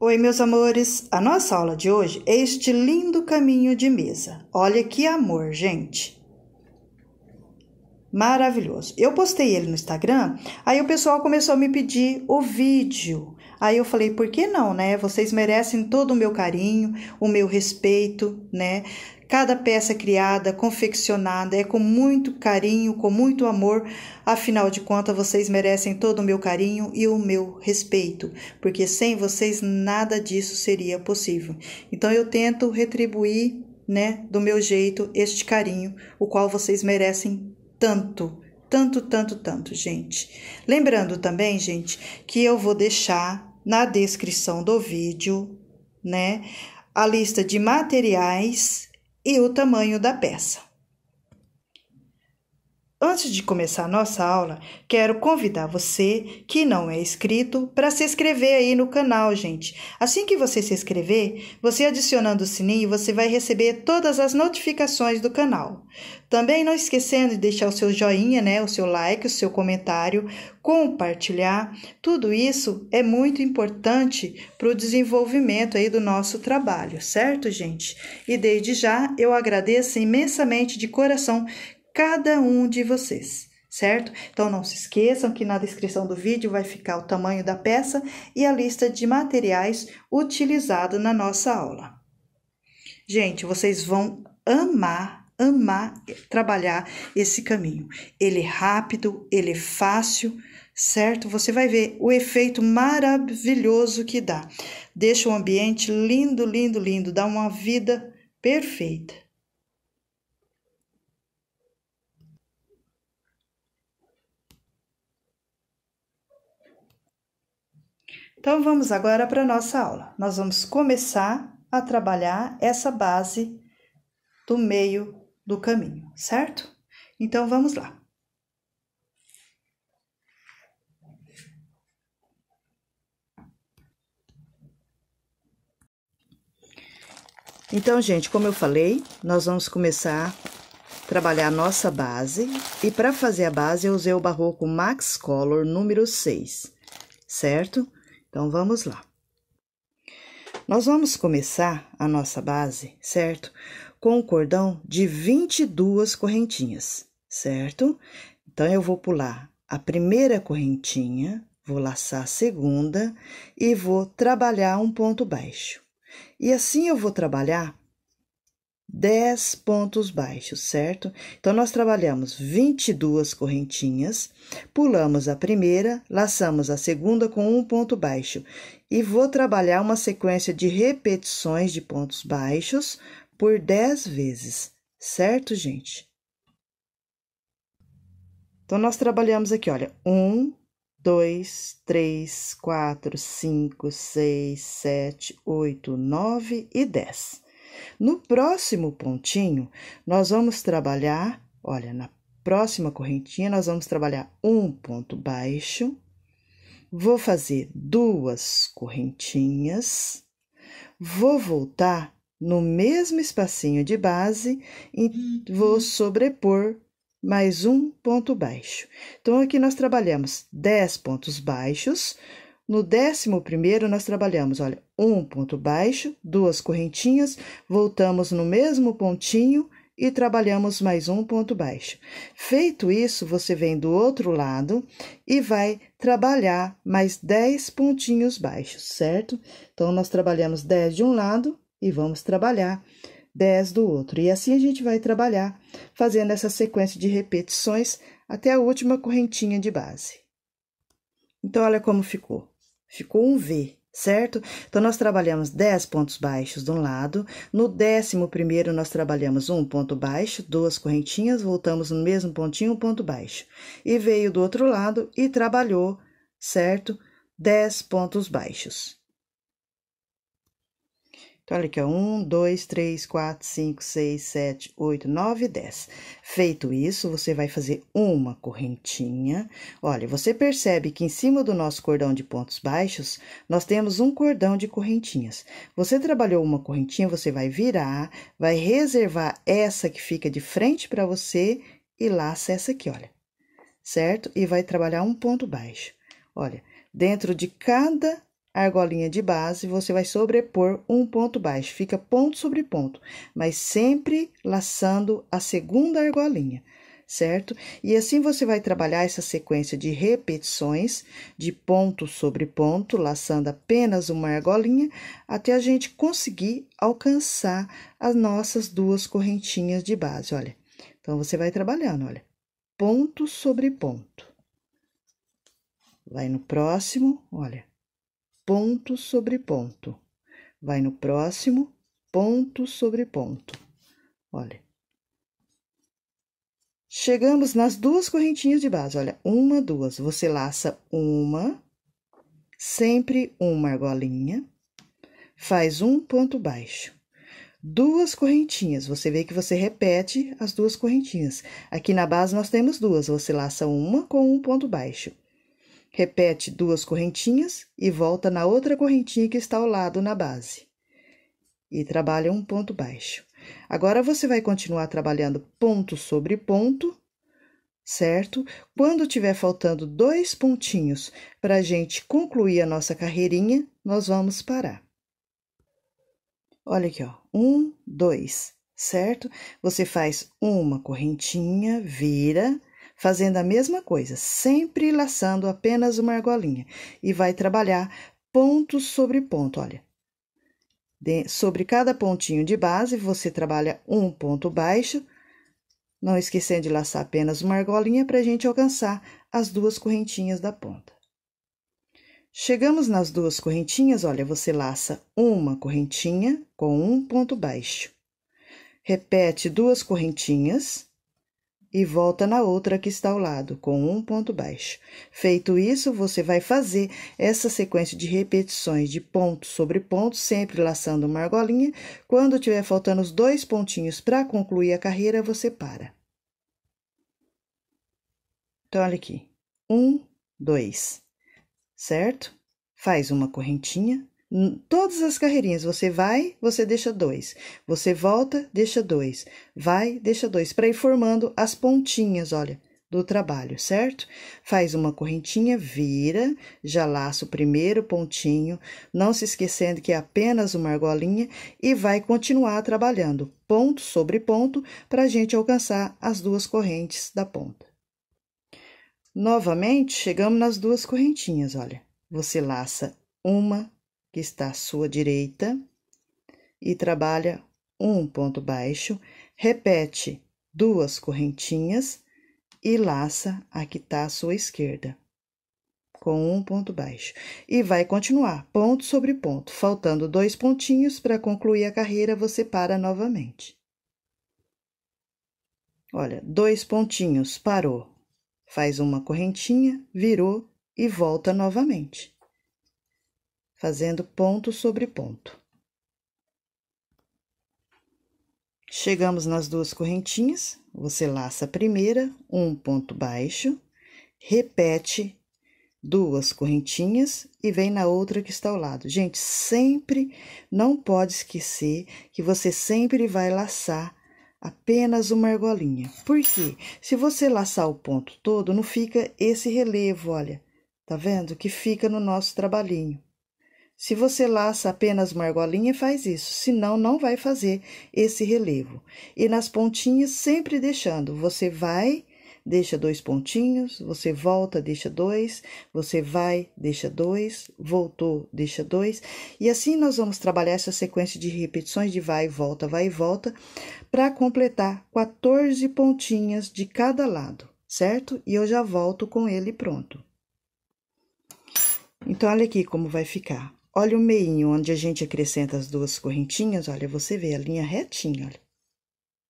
Oi, meus amores! A nossa aula de hoje é este lindo caminho de mesa. Olha que amor, gente! maravilhoso. Eu postei ele no Instagram, aí o pessoal começou a me pedir o vídeo. Aí eu falei, por que não, né? Vocês merecem todo o meu carinho, o meu respeito, né? Cada peça criada, confeccionada é com muito carinho, com muito amor. Afinal de contas, vocês merecem todo o meu carinho e o meu respeito, porque sem vocês nada disso seria possível. Então eu tento retribuir, né, do meu jeito este carinho, o qual vocês merecem tanto, tanto, tanto, tanto, gente. Lembrando também, gente, que eu vou deixar na descrição do vídeo, né, a lista de materiais e o tamanho da peça. Antes de começar nossa aula, quero convidar você que não é inscrito para se inscrever aí no canal, gente. Assim que você se inscrever, você adicionando o sininho, você vai receber todas as notificações do canal. Também não esquecendo de deixar o seu joinha, né, o seu like, o seu comentário, compartilhar. Tudo isso é muito importante para o desenvolvimento aí do nosso trabalho, certo, gente? E desde já eu agradeço imensamente de coração cada um de vocês, certo? Então não se esqueçam que na descrição do vídeo vai ficar o tamanho da peça e a lista de materiais utilizados na nossa aula. Gente, vocês vão amar amar trabalhar esse caminho. Ele é rápido, ele é fácil, certo? Você vai ver o efeito maravilhoso que dá. Deixa o ambiente lindo, lindo, lindo, dá uma vida perfeita. Então vamos agora para a nossa aula. Nós vamos começar a trabalhar essa base do meio do caminho, certo? Então vamos lá. Então, gente, como eu falei, nós vamos começar a trabalhar a nossa base. E para fazer a base, eu usei o barroco Max Color número 6, certo? Então vamos lá. Nós vamos começar a nossa base, certo? Com um cordão de 22 correntinhas, certo? Então eu vou pular a primeira correntinha, vou laçar a segunda e vou trabalhar um ponto baixo. E assim eu vou trabalhar 10 pontos baixos, certo? Então, nós trabalhamos 22 correntinhas, pulamos a primeira, laçamos a segunda com um ponto baixo e vou trabalhar uma sequência de repetições de pontos baixos por 10 vezes, certo, gente? Então, nós trabalhamos aqui, olha, um, dois, três, quatro, cinco, seis, sete, oito, nove e dez. No próximo pontinho, nós vamos trabalhar, olha, na próxima correntinha, nós vamos trabalhar um ponto baixo, vou fazer duas correntinhas, vou voltar no mesmo espacinho de base e vou uhum. sobrepor mais um ponto baixo. Então, aqui nós trabalhamos 10 pontos baixos, no décimo primeiro, nós trabalhamos, olha, um ponto baixo, duas correntinhas, voltamos no mesmo pontinho e trabalhamos mais um ponto baixo. Feito isso, você vem do outro lado e vai trabalhar mais 10 pontinhos baixos, certo? Então, nós trabalhamos 10 de um lado e vamos trabalhar 10 do outro. E assim a gente vai trabalhar, fazendo essa sequência de repetições até a última correntinha de base. Então, olha como ficou ficou um V, certo? Então, nós trabalhamos 10 pontos baixos de um lado, no décimo primeiro nós trabalhamos um ponto baixo, duas correntinhas, voltamos no mesmo pontinho, um ponto baixo. E veio do outro lado e trabalhou, certo? 10 pontos baixos. Então, olha aqui, ó. Um, dois, três, quatro, cinco, seis, sete, oito, nove, dez. Feito isso, você vai fazer uma correntinha. Olha, você percebe que em cima do nosso cordão de pontos baixos, nós temos um cordão de correntinhas. Você trabalhou uma correntinha, você vai virar, vai reservar essa que fica de frente para você e laça essa aqui, olha. Certo? E vai trabalhar um ponto baixo. Olha, dentro de cada argolinha de base, você vai sobrepor um ponto baixo, fica ponto sobre ponto, mas sempre laçando a segunda argolinha, certo? E assim você vai trabalhar essa sequência de repetições de ponto sobre ponto, laçando apenas uma argolinha, até a gente conseguir alcançar as nossas duas correntinhas de base, olha. Então, você vai trabalhando, olha, ponto sobre ponto. Vai no próximo, olha, ponto sobre ponto. Vai no próximo, ponto sobre ponto. Olha. Chegamos nas duas correntinhas de base, olha, uma, duas. Você laça uma, sempre uma argolinha, faz um ponto baixo. Duas correntinhas, você vê que você repete as duas correntinhas. Aqui na base nós temos duas, você laça uma com um ponto baixo. Repete duas correntinhas e volta na outra correntinha que está ao lado na base. E trabalha um ponto baixo. Agora, você vai continuar trabalhando ponto sobre ponto, certo? Quando tiver faltando dois pontinhos para a gente concluir a nossa carreirinha, nós vamos parar. Olha aqui, ó. Um, dois, certo? Você faz uma correntinha, vira, fazendo a mesma coisa, sempre laçando apenas uma argolinha, e vai trabalhar ponto sobre ponto, olha. De, sobre cada pontinho de base, você trabalha um ponto baixo, não esquecendo de laçar apenas uma argolinha para a gente alcançar as duas correntinhas da ponta. Chegamos nas duas correntinhas, olha, você laça uma correntinha com um ponto baixo. Repete duas correntinhas e volta na outra que está ao lado, com um ponto baixo. Feito isso, você vai fazer essa sequência de repetições de ponto sobre ponto, sempre laçando uma argolinha. Quando tiver faltando os dois pontinhos para concluir a carreira, você para. Então, olha aqui. Um, dois, certo? Faz uma correntinha, Todas as carreirinhas, você vai, você deixa dois, você volta, deixa dois, vai, deixa dois, para ir formando as pontinhas, olha, do trabalho, certo? Faz uma correntinha, vira, já laça o primeiro pontinho, não se esquecendo que é apenas uma argolinha, e vai continuar trabalhando ponto sobre ponto para a gente alcançar as duas correntes da ponta. Novamente, chegamos nas duas correntinhas, olha. Você laça uma, que está à sua direita e trabalha um ponto baixo, repete duas correntinhas e laça a que está à sua esquerda com um ponto baixo. E vai continuar, ponto sobre ponto. Faltando dois pontinhos para concluir a carreira, você para novamente. Olha, dois pontinhos, parou. Faz uma correntinha, virou e volta novamente fazendo ponto sobre ponto. Chegamos nas duas correntinhas, você laça a primeira, um ponto baixo, repete duas correntinhas e vem na outra que está ao lado. Gente, sempre não pode esquecer que você sempre vai laçar apenas uma argolinha. Por quê? Se você laçar o ponto todo, não fica esse relevo, olha. Tá vendo? Que fica no nosso trabalhinho. Se você laça apenas uma argolinha, faz isso, senão não vai fazer esse relevo. E nas pontinhas, sempre deixando, você vai, deixa dois pontinhos, você volta, deixa dois, você vai, deixa dois, voltou, deixa dois. E assim nós vamos trabalhar essa sequência de repetições de vai e volta, vai e volta, para completar 14 pontinhas de cada lado, certo? E eu já volto com ele pronto. Então, olha aqui como vai ficar. Olha o meinho, onde a gente acrescenta as duas correntinhas, olha, você vê a linha retinha, olha.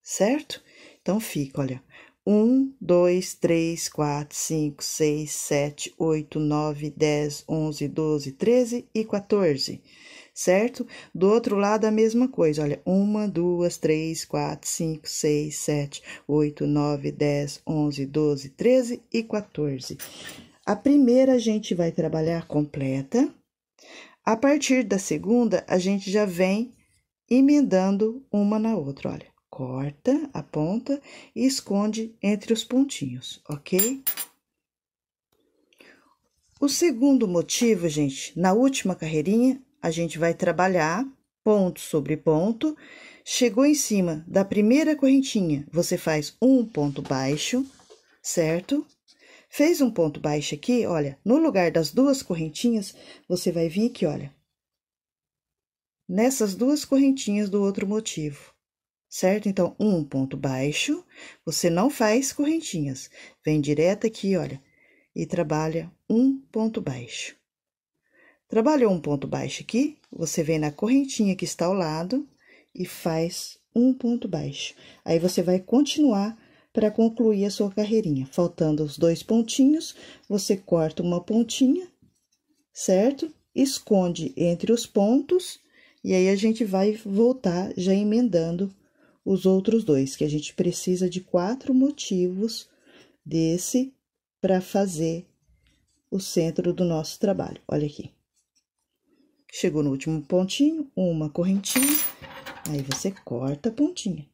Certo? Então, fica, olha. 1, 2, 3, 4, 5, 6, 7, 8, 9, 10, 11, 12, 13 e 14, certo? Do outro lado, a mesma coisa, olha, 1, 2, 3, 4, 5, 6, 7, 8, 9, 10, 11, 12, 13 e 14. A primeira, a gente vai trabalhar completa, a partir da segunda, a gente já vem emendando uma na outra. Olha, corta a ponta e esconde entre os pontinhos, ok? O segundo motivo, gente, na última carreirinha, a gente vai trabalhar ponto sobre ponto. Chegou em cima da primeira correntinha, você faz um ponto baixo, certo? Fez um ponto baixo aqui, olha, no lugar das duas correntinhas, você vai vir aqui, olha. Nessas duas correntinhas do outro motivo, certo? Então, um ponto baixo, você não faz correntinhas. Vem direto aqui, olha, e trabalha um ponto baixo. Trabalhou um ponto baixo aqui, você vem na correntinha que está ao lado e faz um ponto baixo. Aí, você vai continuar para concluir a sua carreirinha. Faltando os dois pontinhos, você corta uma pontinha, certo? Esconde entre os pontos e aí a gente vai voltar já emendando os outros dois, que a gente precisa de quatro motivos desse para fazer o centro do nosso trabalho. Olha aqui. Chegou no último pontinho, uma correntinha, aí você corta a pontinha.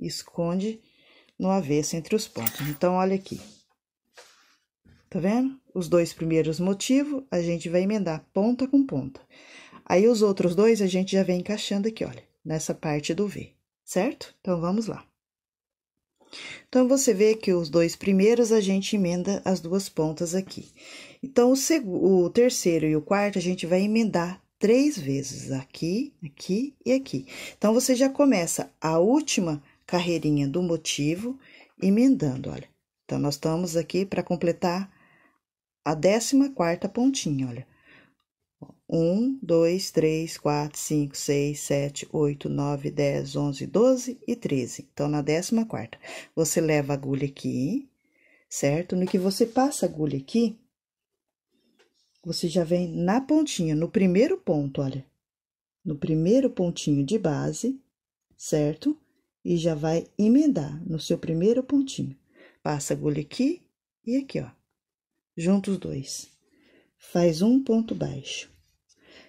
e esconde no avesso entre os pontos. Então, olha aqui. Tá vendo? Os dois primeiros motivos, a gente vai emendar ponta com ponta. Aí, os outros dois, a gente já vem encaixando aqui, olha, nessa parte do V, certo? Então, vamos lá. Então, você vê que os dois primeiros, a gente emenda as duas pontas aqui. Então, o, segundo, o terceiro e o quarto, a gente vai emendar três vezes, aqui, aqui e aqui. Então, você já começa a última carreirinha do motivo, emendando, olha. Então, nós estamos aqui para completar a décima quarta pontinha, olha. 1, 2, 3, 4, 5, 6, 7, 8, 9, 10, 11, 12 e 13. Então, na décima quarta, você leva a agulha aqui, certo? No que você passa a agulha aqui, você já vem na pontinha, no primeiro ponto, olha. No primeiro pontinho de base, certo? e já vai emendar no seu primeiro pontinho. Passa agulha aqui e aqui, ó. Junta os dois. Faz um ponto baixo.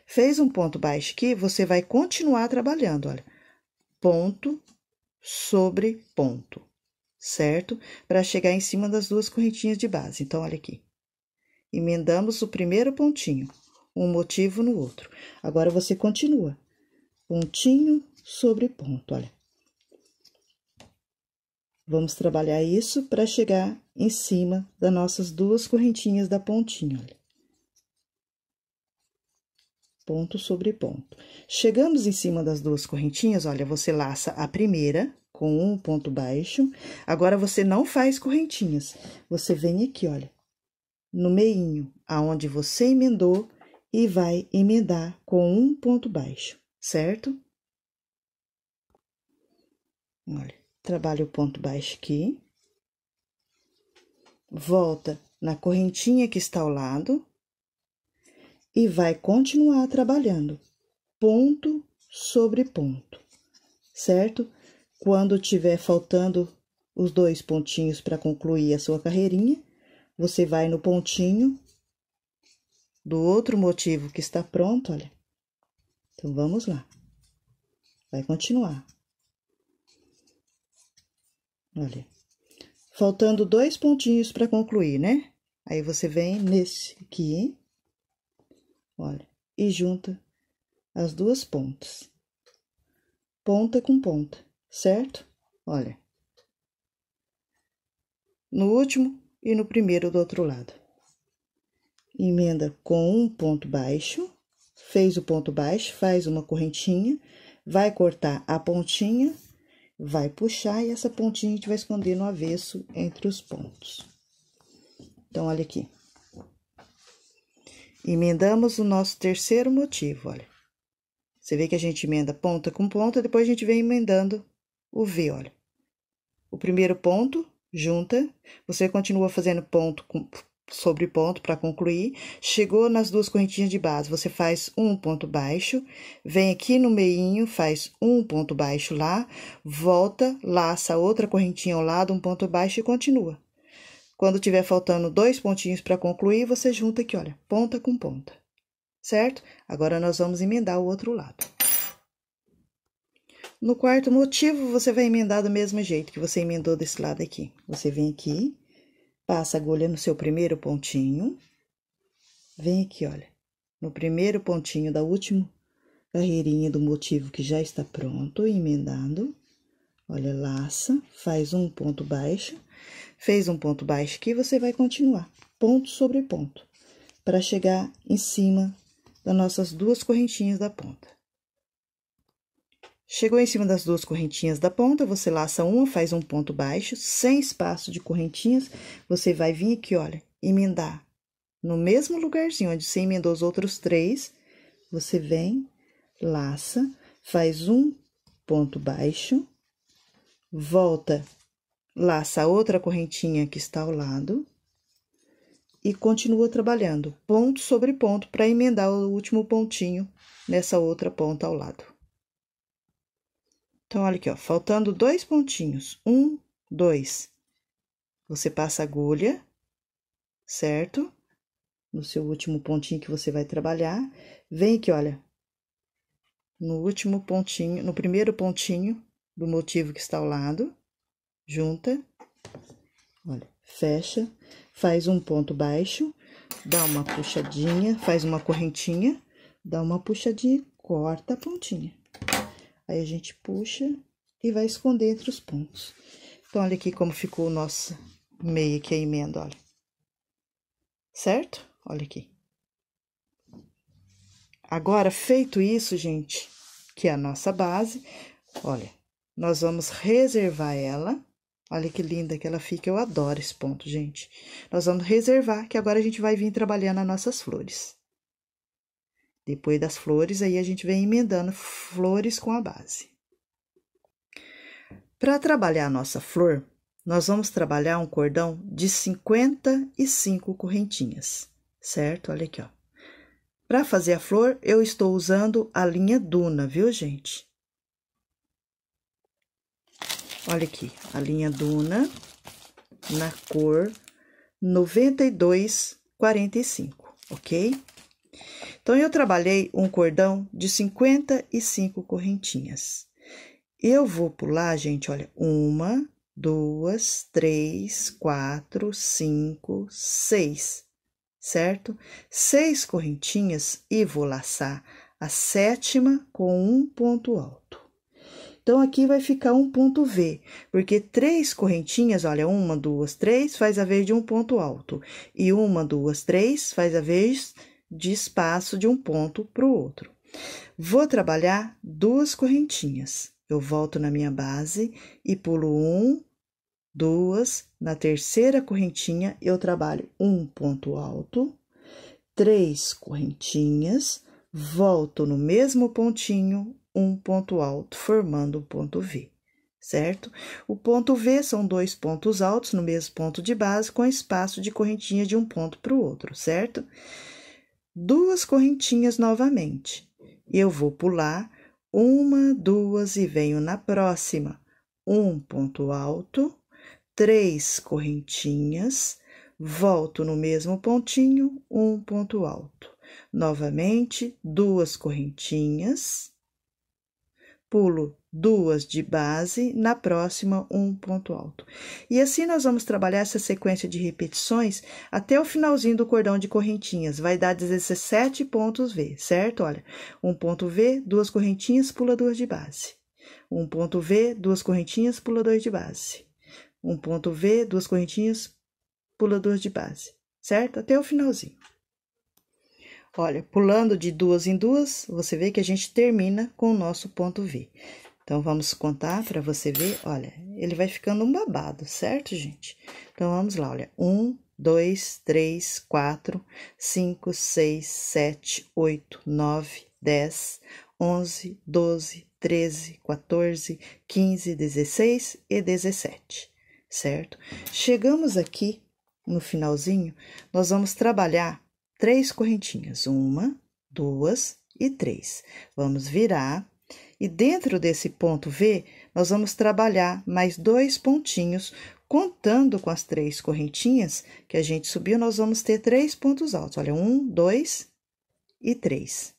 Fez um ponto baixo aqui, você vai continuar trabalhando, olha. Ponto sobre ponto, certo? Para chegar em cima das duas correntinhas de base. Então, olha aqui. Emendamos o primeiro pontinho, um motivo no outro. Agora, você continua. Pontinho sobre ponto, olha Vamos trabalhar isso para chegar em cima das nossas duas correntinhas da pontinha, olha. Ponto sobre ponto. Chegamos em cima das duas correntinhas, olha, você laça a primeira com um ponto baixo. Agora, você não faz correntinhas. Você vem aqui, olha, no meinho, aonde você emendou, e vai emendar com um ponto baixo, certo? Olha trabalha o ponto baixo aqui, volta na correntinha que está ao lado e vai continuar trabalhando ponto sobre ponto, certo? Quando tiver faltando os dois pontinhos para concluir a sua carreirinha, você vai no pontinho do outro motivo que está pronto, olha. Então, vamos lá. Vai continuar. Olha, faltando dois pontinhos para concluir, né? Aí você vem nesse aqui, olha, e junta as duas pontas, ponta com ponta, certo? Olha, no último e no primeiro do outro lado. Emenda com um ponto baixo, fez o ponto baixo, faz uma correntinha, vai cortar a pontinha vai puxar e essa pontinha a gente vai esconder no avesso entre os pontos. Então, olha aqui. Emendamos o nosso terceiro motivo, olha. Você vê que a gente emenda ponta com ponta, depois a gente vem emendando o V, olha. O primeiro ponto, junta, você continua fazendo ponto com sobre ponto para concluir. Chegou nas duas correntinhas de base, você faz um ponto baixo, vem aqui no meinho, faz um ponto baixo lá, volta, laça outra correntinha ao lado, um ponto baixo e continua. Quando tiver faltando dois pontinhos para concluir, você junta aqui, olha, ponta com ponta. Certo? Agora nós vamos emendar o outro lado. No quarto motivo, você vai emendar do mesmo jeito que você emendou desse lado aqui. Você vem aqui, Passa a agulha no seu primeiro pontinho. Vem aqui, olha. No primeiro pontinho da última carreirinha do motivo que já está pronto, emendado. Olha, laça, faz um ponto baixo. Fez um ponto baixo aqui, você vai continuar, ponto sobre ponto, para chegar em cima das nossas duas correntinhas da ponta. Chegou em cima das duas correntinhas da ponta, você laça uma, faz um ponto baixo, sem espaço de correntinhas, você vai vir aqui, olha, emendar no mesmo lugarzinho onde você emendou os outros três, você vem, laça, faz um ponto baixo, volta, laça a outra correntinha que está ao lado e continua trabalhando ponto sobre ponto para emendar o último pontinho nessa outra ponta ao lado. Então, olha aqui, ó, faltando dois pontinhos. Um, dois. Você passa agulha, certo? No seu último pontinho que você vai trabalhar. Vem aqui, olha. No último pontinho, no primeiro pontinho do motivo que está ao lado. Junta. Olha, fecha. Faz um ponto baixo. Dá uma puxadinha, faz uma correntinha. Dá uma puxadinha, corta a pontinha. Aí a gente puxa e vai esconder entre os pontos. Então, olha aqui como ficou o nosso meio aqui, a emenda, olha. Certo? Olha aqui. Agora, feito isso, gente, que é a nossa base, olha, nós vamos reservar ela. Olha que linda que ela fica, eu adoro esse ponto, gente. Nós vamos reservar, que agora a gente vai vir trabalhando as nossas flores. Depois das flores, aí a gente vem emendando flores com a base. Para trabalhar a nossa flor, nós vamos trabalhar um cordão de 55 correntinhas, certo? Olha aqui, ó. Para fazer a flor, eu estou usando a linha Duna, viu, gente? Olha aqui, a linha Duna na cor 9245, ok? Então eu trabalhei um cordão de 55 correntinhas. Eu vou pular, gente, olha, uma, duas, três, quatro, cinco, seis, certo? Seis correntinhas e vou laçar a sétima com um ponto alto. Então, aqui vai ficar um ponto V, porque três correntinhas, olha, uma, duas, três, faz a vez de um ponto alto. E uma, duas, três, faz a vez de espaço de um ponto para o outro. Vou trabalhar duas correntinhas. Eu volto na minha base e pulo um, duas. Na terceira correntinha, eu trabalho um ponto alto, três correntinhas, volto no mesmo pontinho, um ponto alto, formando um ponto V, certo? O ponto V são dois pontos altos no mesmo ponto de base, com espaço de correntinha de um ponto para o outro, certo? duas correntinhas novamente. Eu vou pular uma, duas e venho na próxima. Um ponto alto, três correntinhas, volto no mesmo pontinho, um ponto alto. Novamente, duas correntinhas, pulo duas de base, na próxima um ponto alto. E assim nós vamos trabalhar essa sequência de repetições até o finalzinho do cordão de correntinhas, vai dar 17 pontos V, certo? Olha, um ponto V, duas correntinhas, pula duas de base. Um ponto V, duas correntinhas, pula dois de base. Um ponto V, duas correntinhas, pula duas de base, certo? Até o finalzinho. Olha, pulando de duas em duas, você vê que a gente termina com o nosso ponto V. Então, vamos contar para você ver. Olha, ele vai ficando um babado, certo, gente? Então, vamos lá. Olha, um, dois, três, quatro, cinco, seis, sete, oito, nove, dez, onze, doze, treze, quatorze, quinze, dezesseis e dezessete, certo? Chegamos aqui no finalzinho, nós vamos trabalhar três correntinhas, uma, duas e três. Vamos virar e dentro desse ponto V, nós vamos trabalhar mais dois pontinhos, contando com as três correntinhas que a gente subiu, nós vamos ter três pontos altos. Olha, um, dois e três.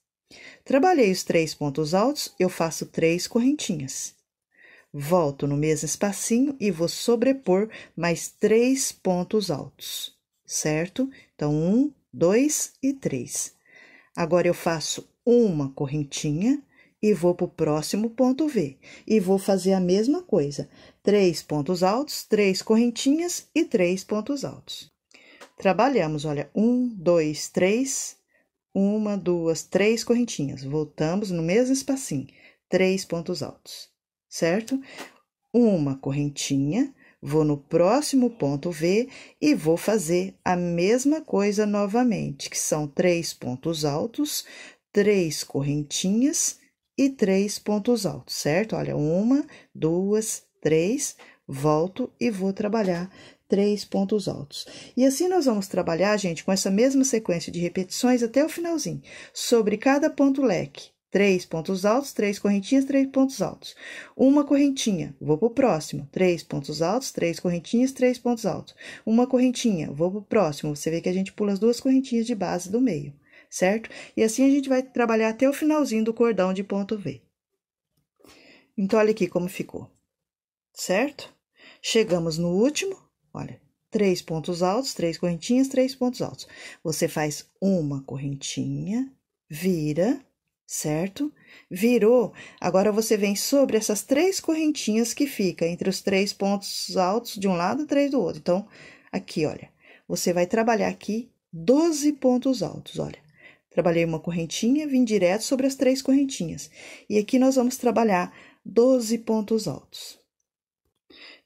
Trabalhei os três pontos altos, eu faço três correntinhas. Volto no mesmo espacinho e vou sobrepor mais três pontos altos, certo? Então, um, 2 e 3. Agora eu faço uma correntinha e vou para o próximo ponto V. E vou fazer a mesma coisa: três pontos altos, três correntinhas e três pontos altos. Trabalhamos, olha, um, dois, três, uma, duas, três correntinhas. Voltamos no mesmo espacinho, três pontos altos, certo? Uma correntinha, Vou no próximo ponto V e vou fazer a mesma coisa novamente, que são três pontos altos, três correntinhas e três pontos altos, certo? Olha, uma, duas, três, volto e vou trabalhar três pontos altos. E assim nós vamos trabalhar, gente, com essa mesma sequência de repetições até o finalzinho, sobre cada ponto leque três pontos altos, três correntinhas, três pontos altos. Uma correntinha, vou pro próximo, três pontos altos, três correntinhas, três pontos altos. Uma correntinha, vou pro próximo. Você vê que a gente pula as duas correntinhas de base do meio, certo? E assim a gente vai trabalhar até o finalzinho do cordão de ponto V. Então, olha aqui como ficou, certo? Chegamos no último, olha, três pontos altos, três correntinhas, três pontos altos. Você faz uma correntinha, vira certo? Virou. Agora você vem sobre essas três correntinhas que fica entre os três pontos altos de um lado e três do outro. Então, aqui, olha, você vai trabalhar aqui 12 pontos altos, olha. Trabalhei uma correntinha, vim direto sobre as três correntinhas. E aqui nós vamos trabalhar 12 pontos altos.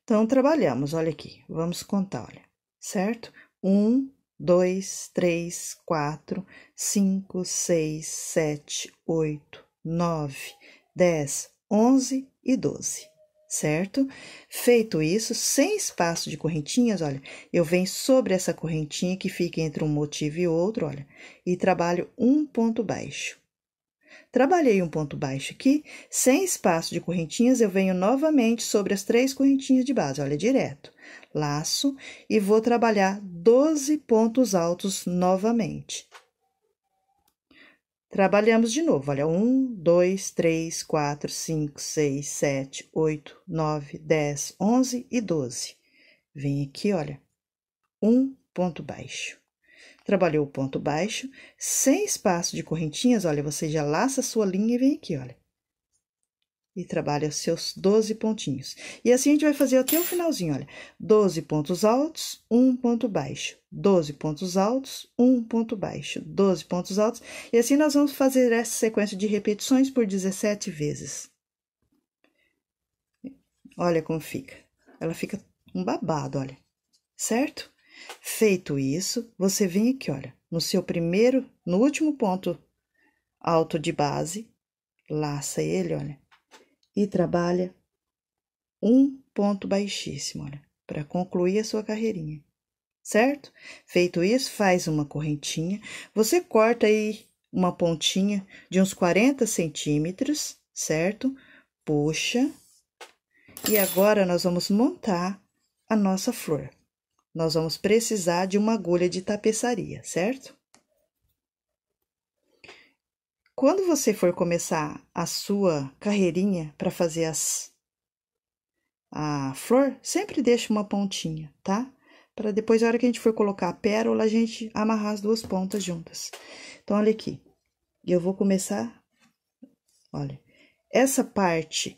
Então, trabalhamos, olha aqui, vamos contar, olha, certo? Um, 2, 3, 4, 5, 6, 7, 8, 9, 10, 11 e 12, certo? Feito isso, sem espaço de correntinhas, olha, eu venho sobre essa correntinha que fica entre um motivo e outro, olha, e trabalho um ponto baixo. Trabalhei um ponto baixo aqui, sem espaço de correntinhas, eu venho novamente sobre as três correntinhas de base, olha, direto laço e vou trabalhar 12 pontos altos novamente. Trabalhamos de novo, olha, 1, 2, 3, 4, 5, 6, 7, 8, 9, 10, 11 e 12. Vem aqui, olha, um ponto baixo. Trabalhou o ponto baixo, sem espaço de correntinhas, olha, você já laça a sua linha e vem aqui, olha e trabalha seus 12 pontinhos. E assim a gente vai fazer até o finalzinho, olha. 12 pontos altos, um ponto baixo. 12 pontos altos, um ponto baixo. 12 pontos altos. E assim nós vamos fazer essa sequência de repetições por 17 vezes. Olha como fica. Ela fica um babado, olha. Certo? Feito isso, você vem aqui, olha, no seu primeiro, no último ponto alto de base, laça ele, olha e trabalha um ponto baixíssimo, olha, para concluir a sua carreirinha. Certo? Feito isso, faz uma correntinha. Você corta aí uma pontinha de uns 40 centímetros, certo? Puxa. E agora, nós vamos montar a nossa flor. Nós vamos precisar de uma agulha de tapeçaria, certo? Quando você for começar a sua carreirinha para fazer as a flor, sempre deixe uma pontinha, tá? Para depois, na hora que a gente for colocar a pérola, a gente amarrar as duas pontas juntas. Então, olha aqui. Eu vou começar, olha, essa parte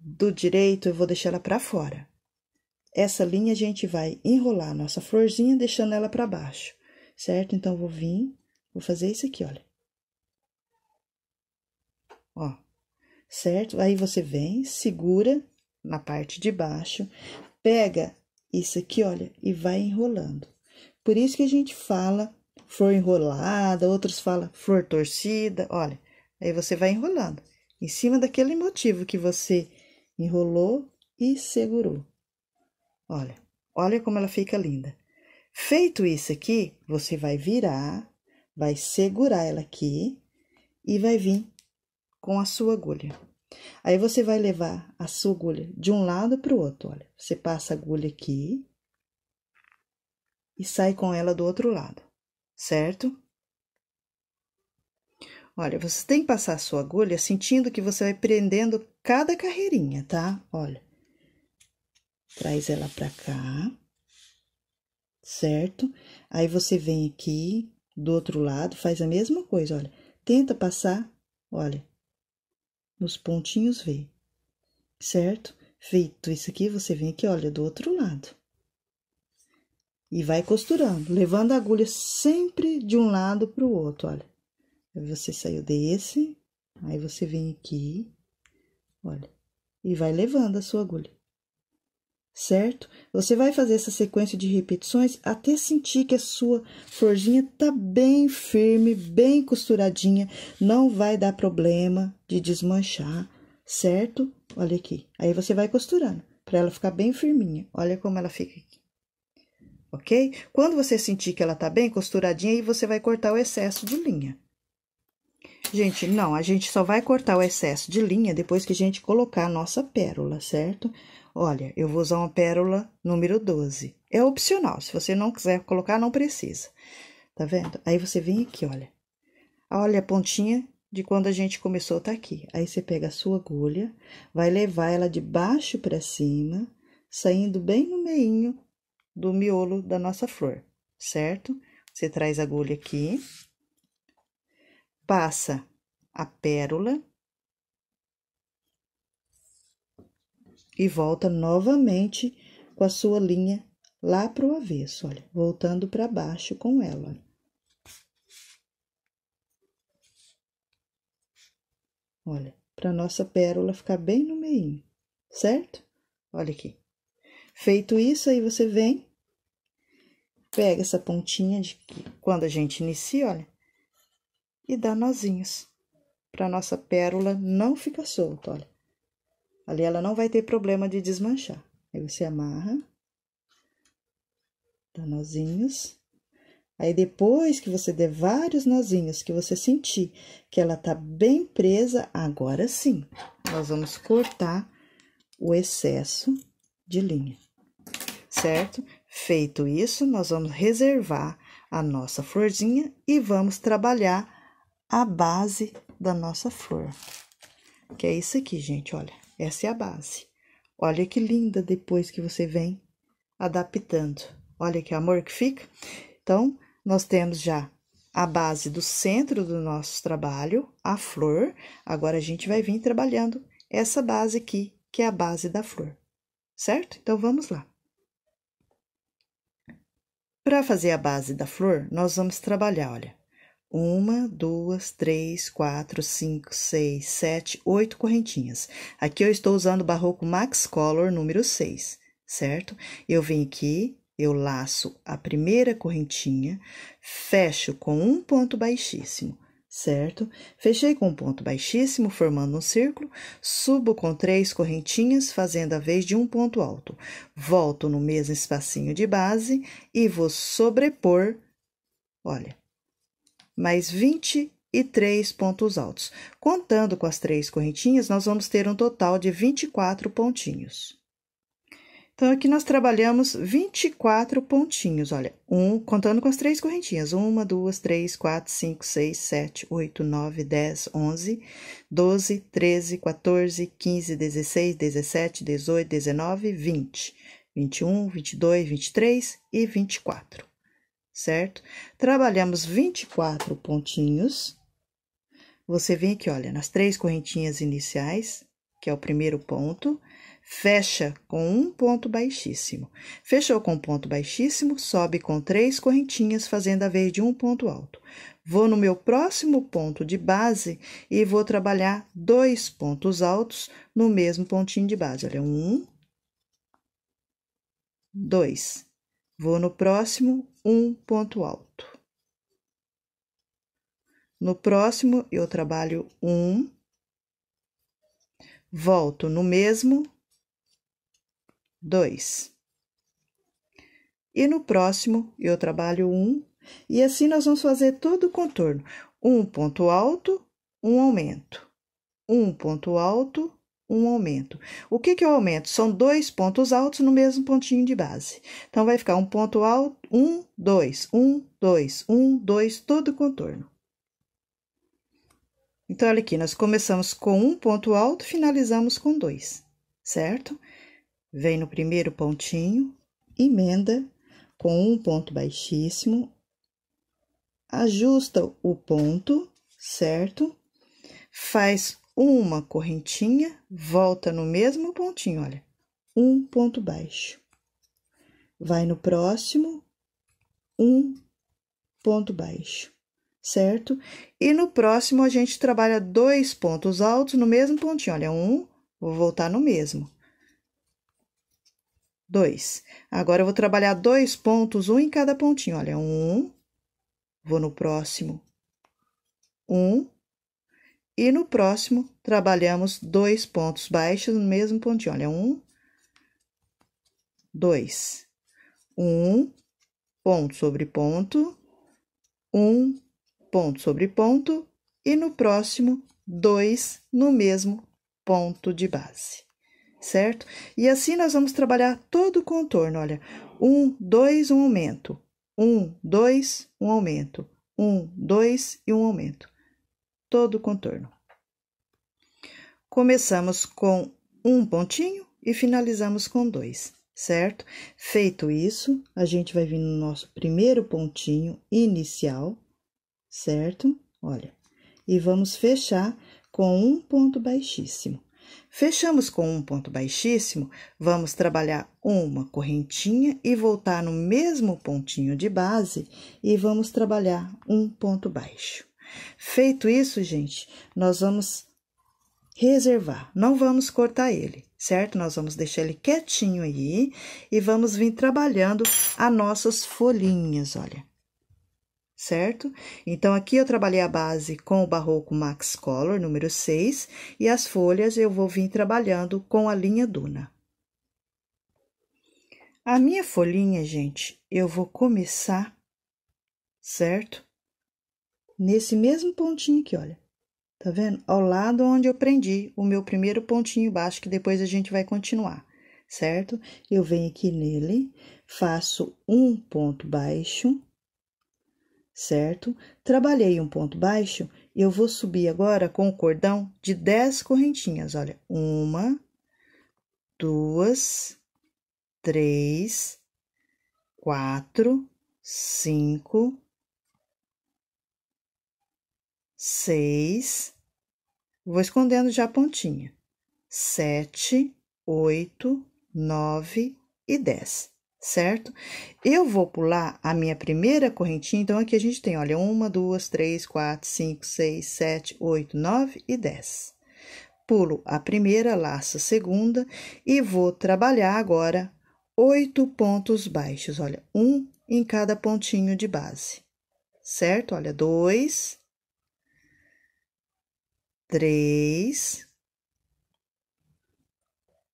do direito eu vou deixar ela para fora. Essa linha a gente vai enrolar a nossa florzinha, deixando ela para baixo, certo? Então, vou vir, vou fazer isso aqui, olha ó, certo? Aí você vem, segura na parte de baixo, pega isso aqui, olha, e vai enrolando. Por isso que a gente fala flor enrolada, outros falam flor torcida, olha. Aí você vai enrolando em cima daquele motivo que você enrolou e segurou. Olha, olha como ela fica linda. Feito isso aqui, você vai virar, vai segurar ela aqui e vai vir com a sua agulha. Aí você vai levar a sua agulha de um lado para o outro. Olha, você passa a agulha aqui e sai com ela do outro lado, certo? Olha, você tem que passar a sua agulha sentindo que você vai prendendo cada carreirinha, tá? Olha, traz ela para cá, certo? Aí você vem aqui do outro lado, faz a mesma coisa, olha, tenta passar, olha, nos pontinhos V, certo? Feito isso aqui, você vem aqui, olha, do outro lado. E vai costurando, levando a agulha sempre de um lado para o outro, olha. você saiu desse, aí você vem aqui, olha, e vai levando a sua agulha certo? Você vai fazer essa sequência de repetições até sentir que a sua florzinha tá bem firme, bem costuradinha, não vai dar problema de desmanchar, certo? Olha aqui. Aí você vai costurando para ela ficar bem firminha. Olha como ela fica aqui. OK? Quando você sentir que ela tá bem costuradinha, aí você vai cortar o excesso de linha. Gente, não, a gente só vai cortar o excesso de linha depois que a gente colocar a nossa pérola, certo? Olha, eu vou usar uma pérola número 12. É opcional, se você não quiser colocar, não precisa. Tá vendo? Aí você vem aqui, olha. Olha a pontinha de quando a gente começou, tá aqui. Aí você pega a sua agulha, vai levar ela de baixo para cima, saindo bem no meinho do miolo da nossa flor, certo? Você traz a agulha aqui, passa a pérola e volta novamente com a sua linha lá para o avesso, olha, voltando para baixo com ela. Olha, para nossa pérola ficar bem no meio, certo? Olha aqui. Feito isso, aí você vem, pega essa pontinha de quando a gente inicia, olha, e dá nozinhos, para nossa pérola não ficar solta, olha. Ali ela não vai ter problema de desmanchar. Aí você amarra, dá nozinhos. Aí depois que você der vários nozinhos, que você sentir que ela tá bem presa, agora sim, nós vamos cortar o excesso de linha, certo? Feito isso, nós vamos reservar a nossa florzinha e vamos trabalhar a base da nossa flor, que é isso aqui, gente, olha. Essa é a base. Olha que linda depois que você vem adaptando. Olha que amor que fica. Então, nós temos já a base do centro do nosso trabalho, a flor. Agora a gente vai vir trabalhando essa base aqui, que é a base da flor. Certo? Então vamos lá. Para fazer a base da flor, nós vamos trabalhar, olha, uma, duas, três, quatro, cinco, seis, sete, oito correntinhas. Aqui eu estou usando o barroco Max Color número 6, certo? Eu venho aqui, eu laço a primeira correntinha, fecho com um ponto baixíssimo, certo? Fechei com um ponto baixíssimo, formando um círculo, subo com três correntinhas, fazendo a vez de um ponto alto. Volto no mesmo espacinho de base e vou sobrepor, olha, mais 20 e 3 pontos altos. Contando com as três correntinhas, nós vamos ter um total de 24 pontinhos. Então, aqui nós trabalhamos 24 pontinhos, olha, um, contando com as três correntinhas, uma, duas, três, quatro, cinco, seis, sete, oito, nove, dez, onze, doze, treze, quatorze, quinze, dezesseis, dezessete, dezoito, dezenove, vinte, vinte e um, vinte e dois, vinte e três e vinte e quatro certo? Trabalhamos 24 pontinhos. Você vem aqui, olha, nas três correntinhas iniciais, que é o primeiro ponto, fecha com um ponto baixíssimo. Fechou com um ponto baixíssimo, sobe com três correntinhas, fazendo a vez de um ponto alto. Vou no meu próximo ponto de base e vou trabalhar dois pontos altos no mesmo pontinho de base. Olha, um, dois. Vou no próximo, um ponto alto. No próximo, eu trabalho um, volto no mesmo, dois. E no próximo, eu trabalho um, e assim nós vamos fazer todo o contorno: um ponto alto, um aumento, um ponto alto, um aumento. O que, que é o aumento? São dois pontos altos no mesmo pontinho de base. Então, vai ficar um ponto alto, um, dois, um, dois, um, dois, todo o contorno. Então, olha aqui, nós começamos com um ponto alto, finalizamos com dois, certo? Vem no primeiro pontinho, emenda com um ponto baixíssimo, ajusta o ponto, certo? Faz uma correntinha, volta no mesmo pontinho, olha, um ponto baixo. Vai no próximo, um ponto baixo, certo? E no próximo, a gente trabalha dois pontos altos no mesmo pontinho, olha, um, vou voltar no mesmo. Dois. Agora, eu vou trabalhar dois pontos, um em cada pontinho, olha, um, vou no próximo, um, e no próximo, trabalhamos dois pontos baixos no mesmo pontinho. Olha, um, dois. Um, ponto sobre ponto, um, ponto sobre ponto. E no próximo, dois no mesmo ponto de base, certo? E assim nós vamos trabalhar todo o contorno. Olha, um, dois, um aumento. Um, dois, um aumento. Um, dois e um aumento todo o contorno. Começamos com um pontinho e finalizamos com dois, certo? Feito isso, a gente vai vir no nosso primeiro pontinho inicial, certo? Olha, e vamos fechar com um ponto baixíssimo. Fechamos com um ponto baixíssimo, vamos trabalhar uma correntinha e voltar no mesmo pontinho de base e vamos trabalhar um ponto baixo. Feito isso, gente, nós vamos reservar, não vamos cortar ele, certo? Nós vamos deixar ele quietinho aí e vamos vir trabalhando as nossas folhinhas, olha. Certo? Então, aqui eu trabalhei a base com o Barroco Max Color, número 6, e as folhas eu vou vir trabalhando com a linha Duna. A minha folhinha, gente, eu vou começar, certo? nesse mesmo pontinho aqui, olha. Tá vendo? Ao lado onde eu prendi o meu primeiro pontinho baixo, que depois a gente vai continuar, certo? Eu venho aqui nele, faço um ponto baixo, certo? Trabalhei um ponto baixo, eu vou subir agora com o cordão de 10 correntinhas, olha. Uma, duas, três, quatro, cinco, seis, vou escondendo já a pontinha, sete, oito, nove e dez, certo? Eu vou pular a minha primeira correntinha, então aqui a gente tem, olha, uma, duas, três, quatro, cinco, seis, sete, oito, nove e dez. Pulo a primeira, laço a segunda e vou trabalhar agora oito pontos baixos, olha, um em cada pontinho de base, certo? Olha, dois, três,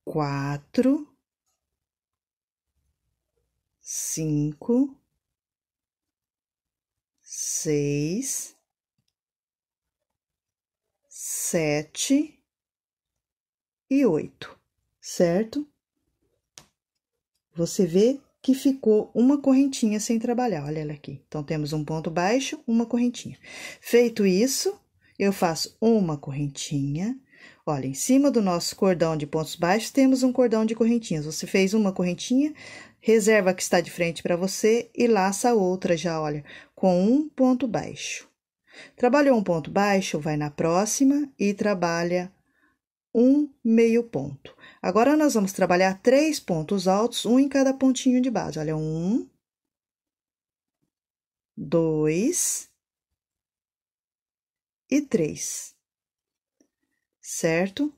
quatro, cinco, seis, sete e oito, certo? Você vê que ficou uma correntinha sem trabalhar, olha ela aqui. Então, temos um ponto baixo, uma correntinha. Feito isso, eu faço uma correntinha. Olha, em cima do nosso cordão de pontos baixos, temos um cordão de correntinhas. Você fez uma correntinha, reserva a que está de frente para você e laça a outra já, olha, com um ponto baixo. Trabalhou um ponto baixo, vai na próxima e trabalha um meio ponto. Agora, nós vamos trabalhar três pontos altos, um em cada pontinho de base. Olha, um, dois e 3. Certo?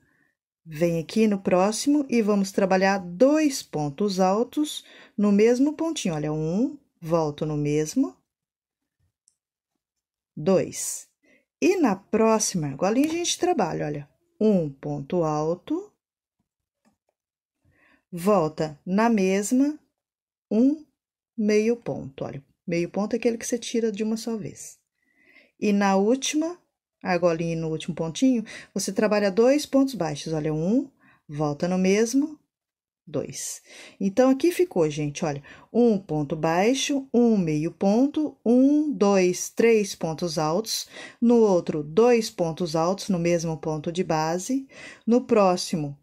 Vem aqui no próximo e vamos trabalhar dois pontos altos no mesmo pontinho. Olha, um, volto no mesmo, dois. E na próxima argolinha a gente trabalha, olha, um ponto alto, volta na mesma, um meio ponto, olha, meio ponto é aquele que você tira de uma só vez. E na última, argolinha no último pontinho, você trabalha dois pontos baixos. Olha, um, volta no mesmo, dois. Então, aqui ficou, gente, olha, um ponto baixo, um meio ponto, um, dois, três pontos altos. No outro, dois pontos altos no mesmo ponto de base. No próximo,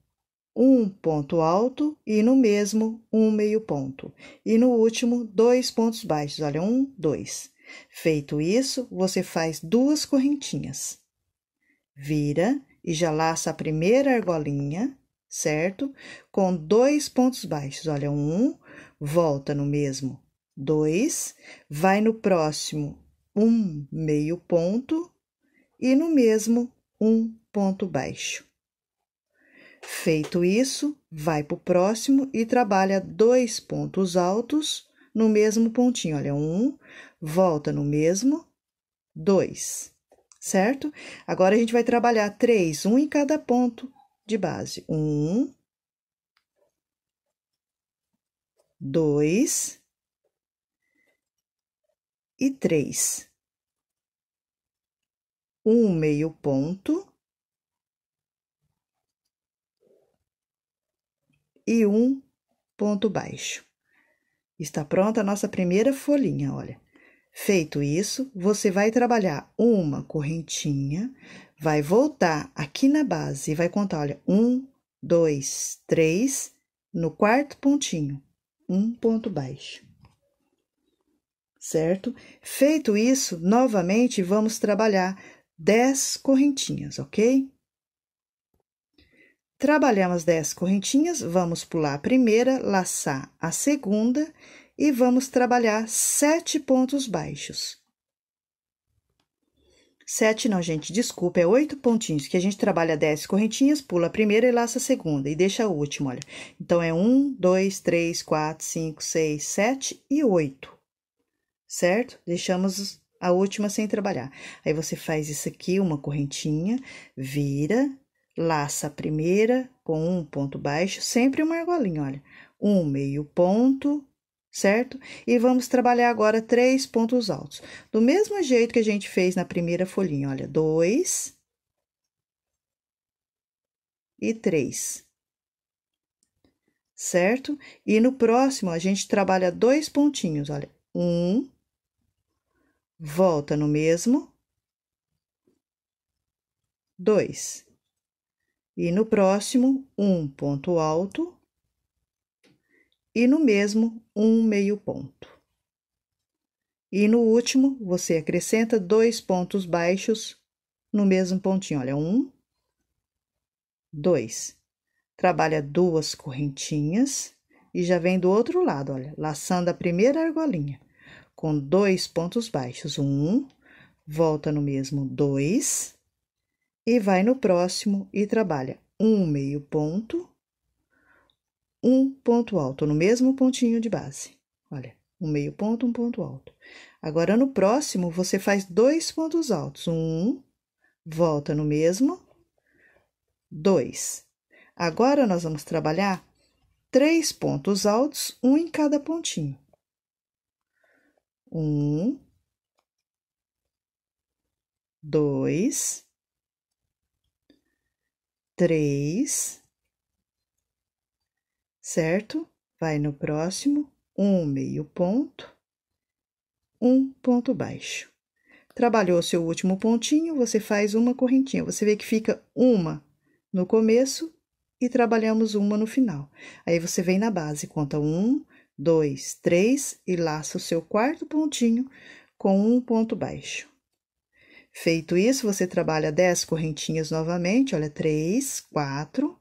um ponto alto e no mesmo, um meio ponto. E no último, dois pontos baixos, olha, um, dois. Feito isso, você faz duas correntinhas. Vira e já laça a primeira argolinha, certo? Com dois pontos baixos. Olha, um, volta no mesmo, dois, vai no próximo, um meio ponto e no mesmo, um ponto baixo. Feito isso, vai para o próximo e trabalha dois pontos altos no mesmo pontinho. Olha, um, volta no mesmo, 2, certo? Agora a gente vai trabalhar 3, um em cada ponto de base. 1, 2 e 3. 1 um meio ponto e um ponto baixo. Está pronta a nossa primeira folhinha, olha. Feito isso, você vai trabalhar uma correntinha, vai voltar aqui na base e vai contar, olha, um, dois, três, no quarto pontinho, um ponto baixo. Certo? Feito isso, novamente vamos trabalhar 10 correntinhas, ok? Trabalhamos 10 correntinhas, vamos pular a primeira, laçar a segunda e vamos trabalhar sete pontos baixos. Sete não, gente, desculpa, é oito pontinhos, que a gente trabalha dez correntinhas, pula a primeira e laça a segunda, e deixa a última, olha. Então, é um, dois, três, quatro, cinco, seis, sete e oito, certo? Deixamos a última sem trabalhar. Aí, você faz isso aqui, uma correntinha, vira, laça a primeira com um ponto baixo, sempre uma argolinha, olha. Um meio ponto, certo? E vamos trabalhar agora três pontos altos. Do mesmo jeito que a gente fez na primeira folhinha, olha, dois e três, certo? E no próximo, a gente trabalha dois pontinhos, olha, um, volta no mesmo, dois. E no próximo, um ponto alto, e no mesmo um meio ponto. E no último, você acrescenta dois pontos baixos no mesmo pontinho. Olha, um, dois. Trabalha duas correntinhas e já vem do outro lado, olha, laçando a primeira argolinha com dois pontos baixos. Um, volta no mesmo dois e vai no próximo e trabalha um meio ponto um ponto alto, no mesmo pontinho de base. Olha, um meio ponto, um ponto alto. Agora, no próximo, você faz dois pontos altos. Um, volta no mesmo, dois. Agora, nós vamos trabalhar três pontos altos, um em cada pontinho. Um, dois, três certo? Vai no próximo, um meio ponto, um ponto baixo. Trabalhou seu último pontinho, você faz uma correntinha. Você vê que fica uma no começo e trabalhamos uma no final. Aí você vem na base, conta um, dois, três e laça o seu quarto pontinho com um ponto baixo. Feito isso, você trabalha 10 correntinhas novamente, olha, três, quatro.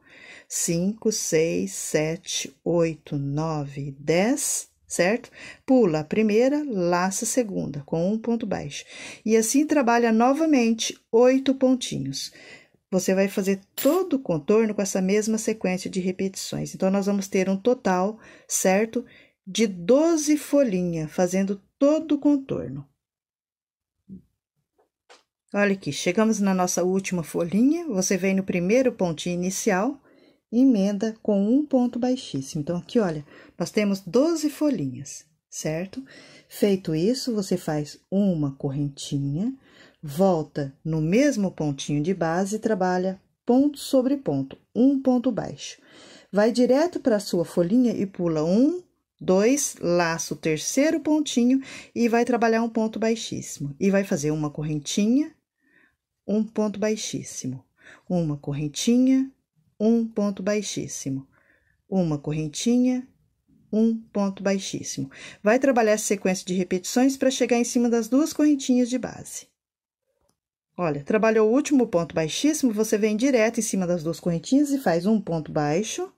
5, 6, 7, 8, 9, 10, certo? Pula a primeira, laça a segunda, com um ponto baixo. E assim trabalha novamente oito pontinhos. Você vai fazer todo o contorno com essa mesma sequência de repetições. Então, nós vamos ter um total, certo? De 12 folhinhas, fazendo todo o contorno. Olha aqui, chegamos na nossa última folhinha, você vem no primeiro pontinho inicial, emenda com um ponto baixíssimo. Então, aqui, olha, nós temos 12 folhinhas, certo? Feito isso, você faz uma correntinha, volta no mesmo pontinho de base e trabalha ponto sobre ponto, um ponto baixo. Vai direto para a sua folhinha e pula um, dois, laço o terceiro pontinho e vai trabalhar um ponto baixíssimo. E vai fazer uma correntinha, um ponto baixíssimo, uma correntinha, um ponto baixíssimo, uma correntinha, um ponto baixíssimo. Vai trabalhar essa sequência de repetições para chegar em cima das duas correntinhas de base. Olha, trabalhou o último ponto baixíssimo, você vem direto em cima das duas correntinhas e faz um ponto baixo,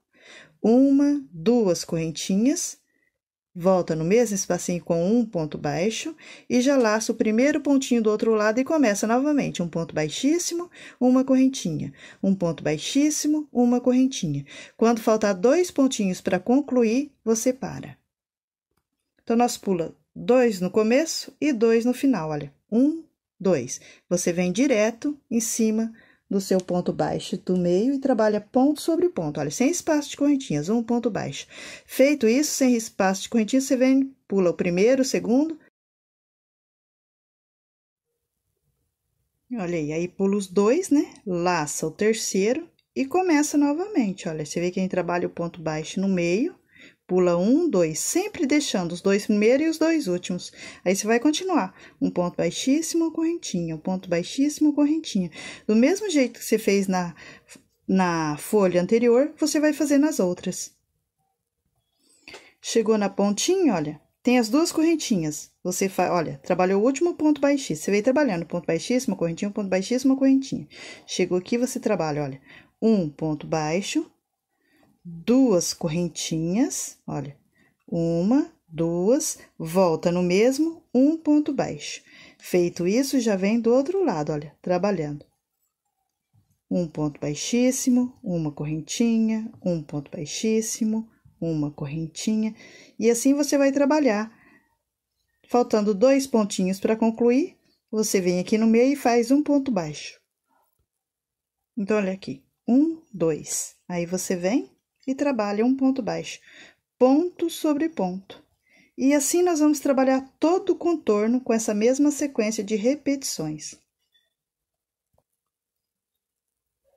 uma, duas correntinhas, Volta no mesmo espacinho com um ponto baixo e já laça o primeiro pontinho do outro lado e começa novamente. Um ponto baixíssimo, uma correntinha. Um ponto baixíssimo, uma correntinha. Quando faltar dois pontinhos para concluir, você para. Então, nós pula dois no começo e dois no final, olha. Um, dois. Você vem direto em cima do seu ponto baixo do meio e trabalha ponto sobre ponto, olha, sem espaço de correntinhas, um ponto baixo. Feito isso, sem espaço de correntinhas, você vem, pula o primeiro, o segundo. Olha aí, aí pula os dois, né? Laça o terceiro e começa novamente, olha, você vê que a gente trabalha o ponto baixo no meio, Pula um, dois, sempre deixando os dois primeiros e os dois últimos. Aí você vai continuar. Um ponto baixíssimo, correntinha, um ponto baixíssimo, correntinha. Do mesmo jeito que você fez na, na folha anterior, você vai fazer nas outras. Chegou na pontinha, olha, tem as duas correntinhas. Você faz, olha, trabalhou o último ponto baixíssimo. Você vem trabalhando ponto baixíssimo, correntinha, ponto baixíssimo, correntinha. Chegou aqui, você trabalha, olha, um ponto baixo, duas correntinhas, olha, uma, duas, volta no mesmo, um ponto baixo. Feito isso, já vem do outro lado, olha, trabalhando. Um ponto baixíssimo, uma correntinha, um ponto baixíssimo, uma correntinha, e assim você vai trabalhar. Faltando dois pontinhos para concluir, você vem aqui no meio e faz um ponto baixo. Então, olha aqui, um, dois. Aí você vem e trabalha um ponto baixo, ponto sobre ponto. E assim nós vamos trabalhar todo o contorno com essa mesma sequência de repetições.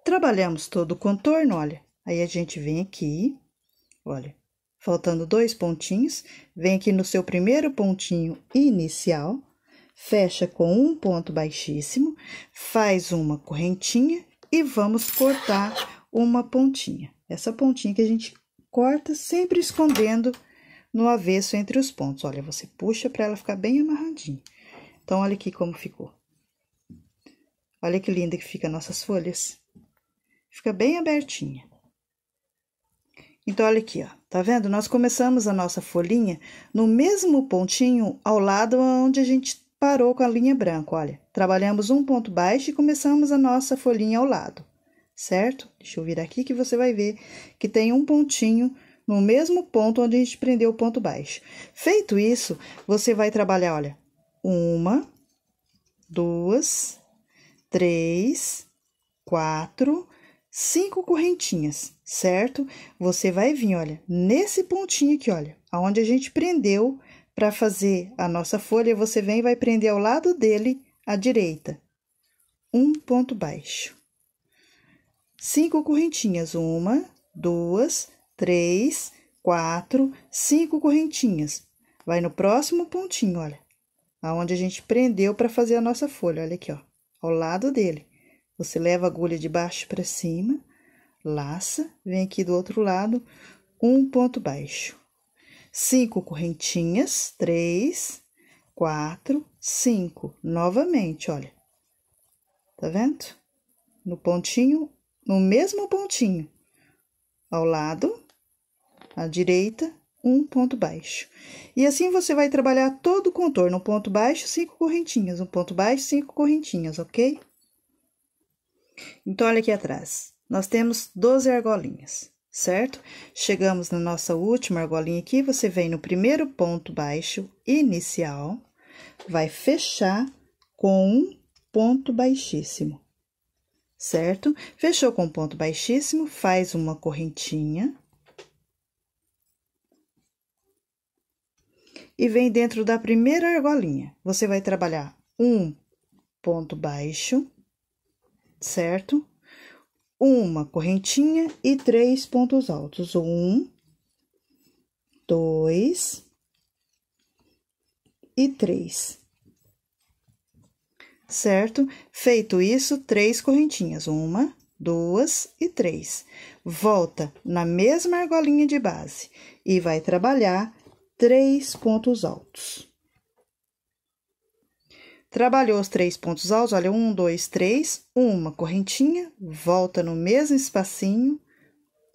Trabalhamos todo o contorno, olha. Aí a gente vem aqui, olha, faltando dois pontinhos, vem aqui no seu primeiro pontinho inicial, fecha com um ponto baixíssimo, faz uma correntinha e vamos cortar uma pontinha. Essa pontinha que a gente corta, sempre escondendo no avesso entre os pontos. Olha, você puxa para ela ficar bem amarradinha. Então, olha aqui como ficou. Olha que linda que fica nossas folhas. Fica bem abertinha. Então, olha aqui, ó. Tá vendo? Nós começamos a nossa folhinha no mesmo pontinho ao lado onde a gente parou com a linha branca, olha. Trabalhamos um ponto baixo e começamos a nossa folhinha ao lado certo? Deixa eu vir aqui que você vai ver que tem um pontinho no mesmo ponto onde a gente prendeu o ponto baixo. Feito isso, você vai trabalhar, olha, uma, duas, três, quatro, cinco correntinhas, certo? Você vai vir, olha, nesse pontinho aqui, olha, aonde a gente prendeu para fazer a nossa folha, você vem e vai prender ao lado dele à direita, um ponto baixo cinco correntinhas. Uma, duas, três, quatro, cinco correntinhas. Vai no próximo pontinho, olha, aonde a gente prendeu para fazer a nossa folha, olha aqui, ó, ao lado dele. Você leva a agulha de baixo para cima, laça, vem aqui do outro lado, um ponto baixo. Cinco correntinhas, três, quatro, cinco. Novamente, olha. Tá vendo? No pontinho, no mesmo pontinho. Ao lado, à direita, um ponto baixo. E assim você vai trabalhar todo o contorno, um ponto baixo, cinco correntinhas, um ponto baixo, cinco correntinhas, ok? Então, olha aqui atrás. Nós temos 12 argolinhas, certo? Chegamos na nossa última argolinha aqui, você vem no primeiro ponto baixo inicial, vai fechar com um ponto baixíssimo certo? Fechou com ponto baixíssimo, faz uma correntinha. E vem dentro da primeira argolinha. Você vai trabalhar um ponto baixo, certo? Uma correntinha e três pontos altos. Um, dois e três certo? Feito isso, três correntinhas, uma, duas e três. Volta na mesma argolinha de base e vai trabalhar três pontos altos. Trabalhou os três pontos altos, olha, um, dois, três, uma correntinha, volta no mesmo espacinho,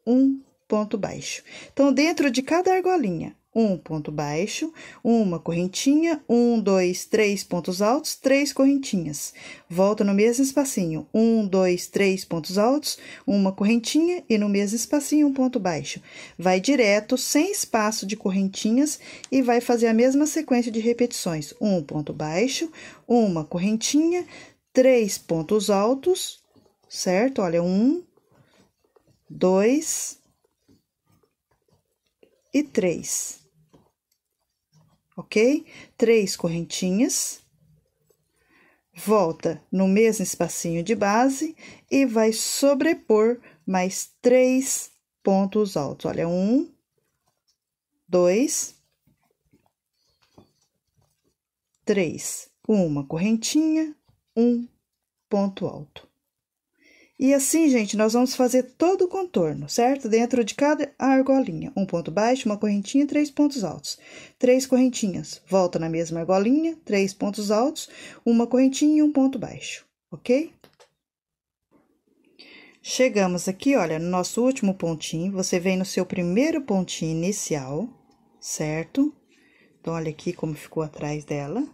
um ponto baixo. Então, dentro de cada argolinha, um ponto baixo, uma correntinha, um, dois, três pontos altos, três correntinhas. Volta no mesmo espacinho, um, dois, três pontos altos, uma correntinha e no mesmo espacinho um ponto baixo. Vai direto, sem espaço de correntinhas e vai fazer a mesma sequência de repetições: um ponto baixo, uma correntinha, três pontos altos, certo? Olha, um, dois e três ok? Três correntinhas, volta no mesmo espacinho de base e vai sobrepor mais três pontos altos. Olha, um, dois, três, uma correntinha, um ponto alto. E assim, gente, nós vamos fazer todo o contorno, certo? Dentro de cada argolinha, um ponto baixo, uma correntinha, três pontos altos. Três correntinhas, volta na mesma argolinha, três pontos altos, uma correntinha e um ponto baixo, ok? Chegamos aqui, olha, no nosso último pontinho, você vem no seu primeiro pontinho inicial, certo? Então, olha aqui como ficou atrás dela,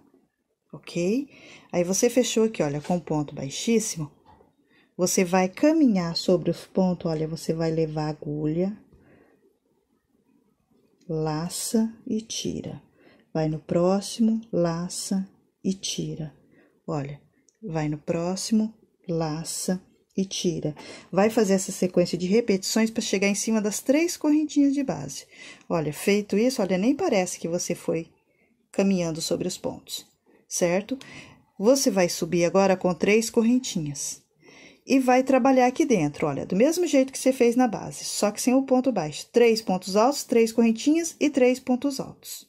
ok? Aí, você fechou aqui, olha, com ponto baixíssimo você vai caminhar sobre os pontos, olha, você vai levar agulha, laça e tira. Vai no próximo, laça e tira. Olha, vai no próximo, laça e tira. Vai fazer essa sequência de repetições para chegar em cima das três correntinhas de base. Olha, feito isso, olha, nem parece que você foi caminhando sobre os pontos, certo? Você vai subir agora com três correntinhas e vai trabalhar aqui dentro, olha, do mesmo jeito que você fez na base, só que sem o ponto baixo. Três pontos altos, três correntinhas e três pontos altos.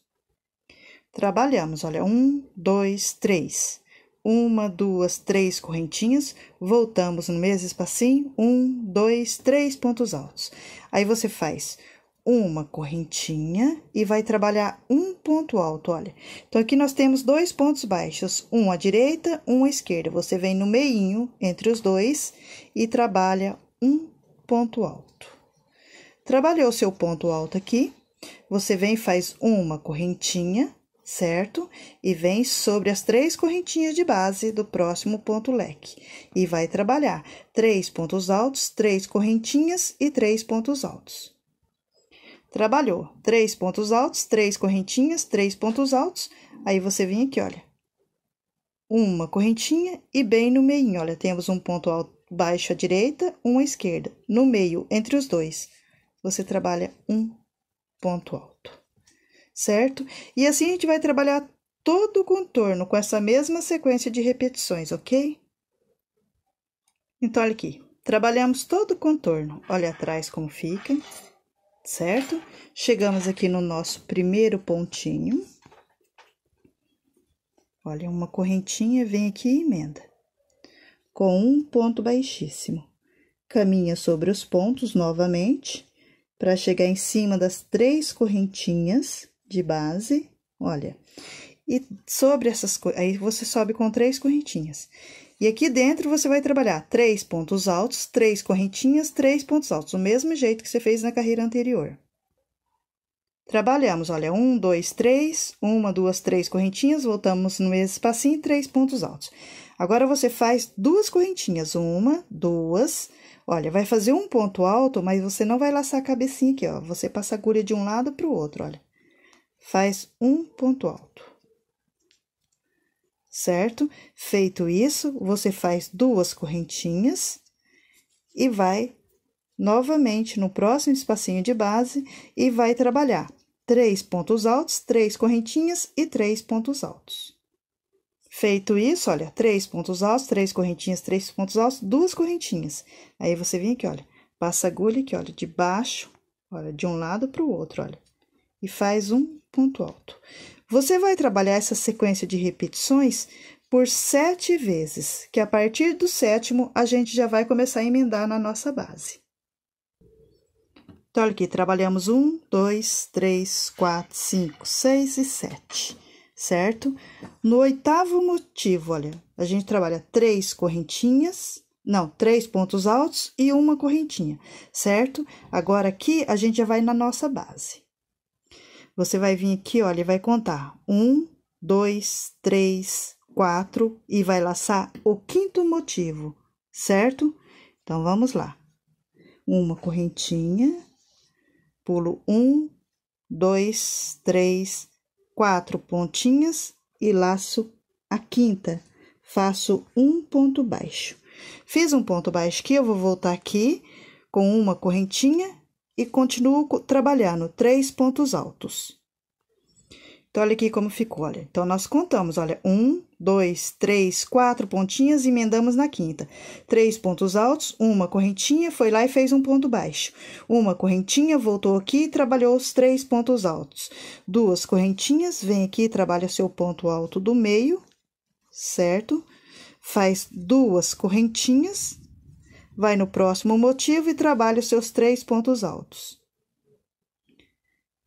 Trabalhamos, olha, um, dois, três. Uma, duas, três correntinhas, voltamos no mesmo espacinho, um, dois, três pontos altos. Aí você faz uma correntinha e vai trabalhar um ponto alto, olha. Então, aqui nós temos dois pontos baixos, um à direita, um à esquerda. Você vem no meinho entre os dois e trabalha um ponto alto. Trabalhou seu ponto alto aqui, você vem e faz uma correntinha, certo? E vem sobre as três correntinhas de base do próximo ponto leque. E vai trabalhar três pontos altos, três correntinhas e três pontos altos. Trabalhou três pontos altos, três correntinhas, três pontos altos. Aí você vem aqui, olha. Uma correntinha e bem no meio, olha, temos um ponto alto baixo à direita, um à esquerda. No meio, entre os dois, você trabalha um ponto alto, certo? E assim a gente vai trabalhar todo o contorno com essa mesma sequência de repetições, ok? Então, olha aqui, trabalhamos todo o contorno. Olha atrás como fica certo? Chegamos aqui no nosso primeiro pontinho. Olha, uma correntinha vem aqui e emenda. Com um ponto baixíssimo. Caminha sobre os pontos novamente, para chegar em cima das três correntinhas de base, olha. E sobre essas coisas, aí você sobe com três correntinhas. E aqui dentro você vai trabalhar três pontos altos, três correntinhas, três pontos altos, o mesmo jeito que você fez na carreira anterior. Trabalhamos, olha, um, dois, três, uma, duas, três correntinhas, voltamos no mesmo espacinho, três pontos altos. Agora, você faz duas correntinhas, uma, duas, olha, vai fazer um ponto alto, mas você não vai laçar a cabecinha aqui, ó, você passa a agulha de um lado para o outro, olha. Faz um ponto alto certo? Feito isso, você faz duas correntinhas e vai novamente no próximo espacinho de base e vai trabalhar três pontos altos, três correntinhas e três pontos altos. Feito isso, olha, três pontos altos, três correntinhas, três pontos altos, duas correntinhas. Aí você vem aqui, olha, passa a agulha aqui, olha, de baixo, olha, de um lado para o outro, olha, e faz um ponto alto. Você vai trabalhar essa sequência de repetições por sete vezes, que a partir do sétimo a gente já vai começar a emendar na nossa base. Então, olha aqui, trabalhamos um, dois, três, quatro, cinco, seis e sete, certo? No oitavo motivo, olha, a gente trabalha três correntinhas, não, três pontos altos e uma correntinha, certo? Agora aqui a gente já vai na nossa base. Você vai vir aqui, olha, e vai contar. Um, dois, três, quatro, e vai laçar o quinto motivo, certo? Então, vamos lá. Uma correntinha, pulo um, dois, três, quatro pontinhas e laço a quinta. Faço um ponto baixo. Fiz um ponto baixo aqui, eu vou voltar aqui com uma correntinha e continuo trabalhando três pontos altos. Então, olha aqui como ficou, olha. Então, nós contamos, olha, um, dois, três, quatro pontinhas e emendamos na quinta. Três pontos altos, uma correntinha, foi lá e fez um ponto baixo. Uma correntinha, voltou aqui e trabalhou os três pontos altos. Duas correntinhas, vem aqui e trabalha seu ponto alto do meio, certo? Faz duas correntinhas, Vai no próximo motivo e trabalha os seus três pontos altos.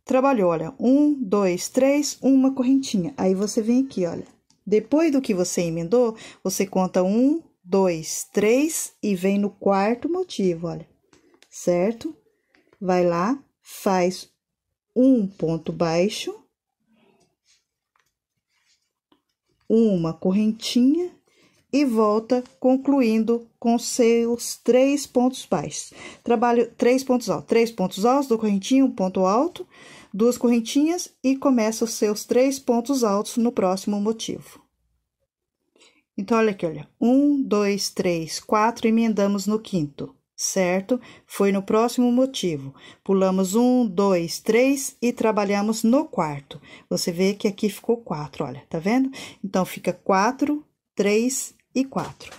Trabalhou, olha, um, dois, três, uma correntinha. Aí você vem aqui, olha. Depois do que você emendou, você conta um, dois, três e vem no quarto motivo, olha, certo? Vai lá, faz um ponto baixo, uma correntinha e volta, concluindo com seus três pontos baixos. Trabalho três pontos altos, três pontos altos do correntinho, um ponto alto, duas correntinhas e começa os seus três pontos altos no próximo motivo. Então, olha aqui, olha. Um, dois, três, quatro, emendamos no quinto, certo? Foi no próximo motivo. Pulamos um, dois, três e trabalhamos no quarto. Você vê que aqui ficou quatro, olha, tá vendo? Então, fica quatro, três e 4.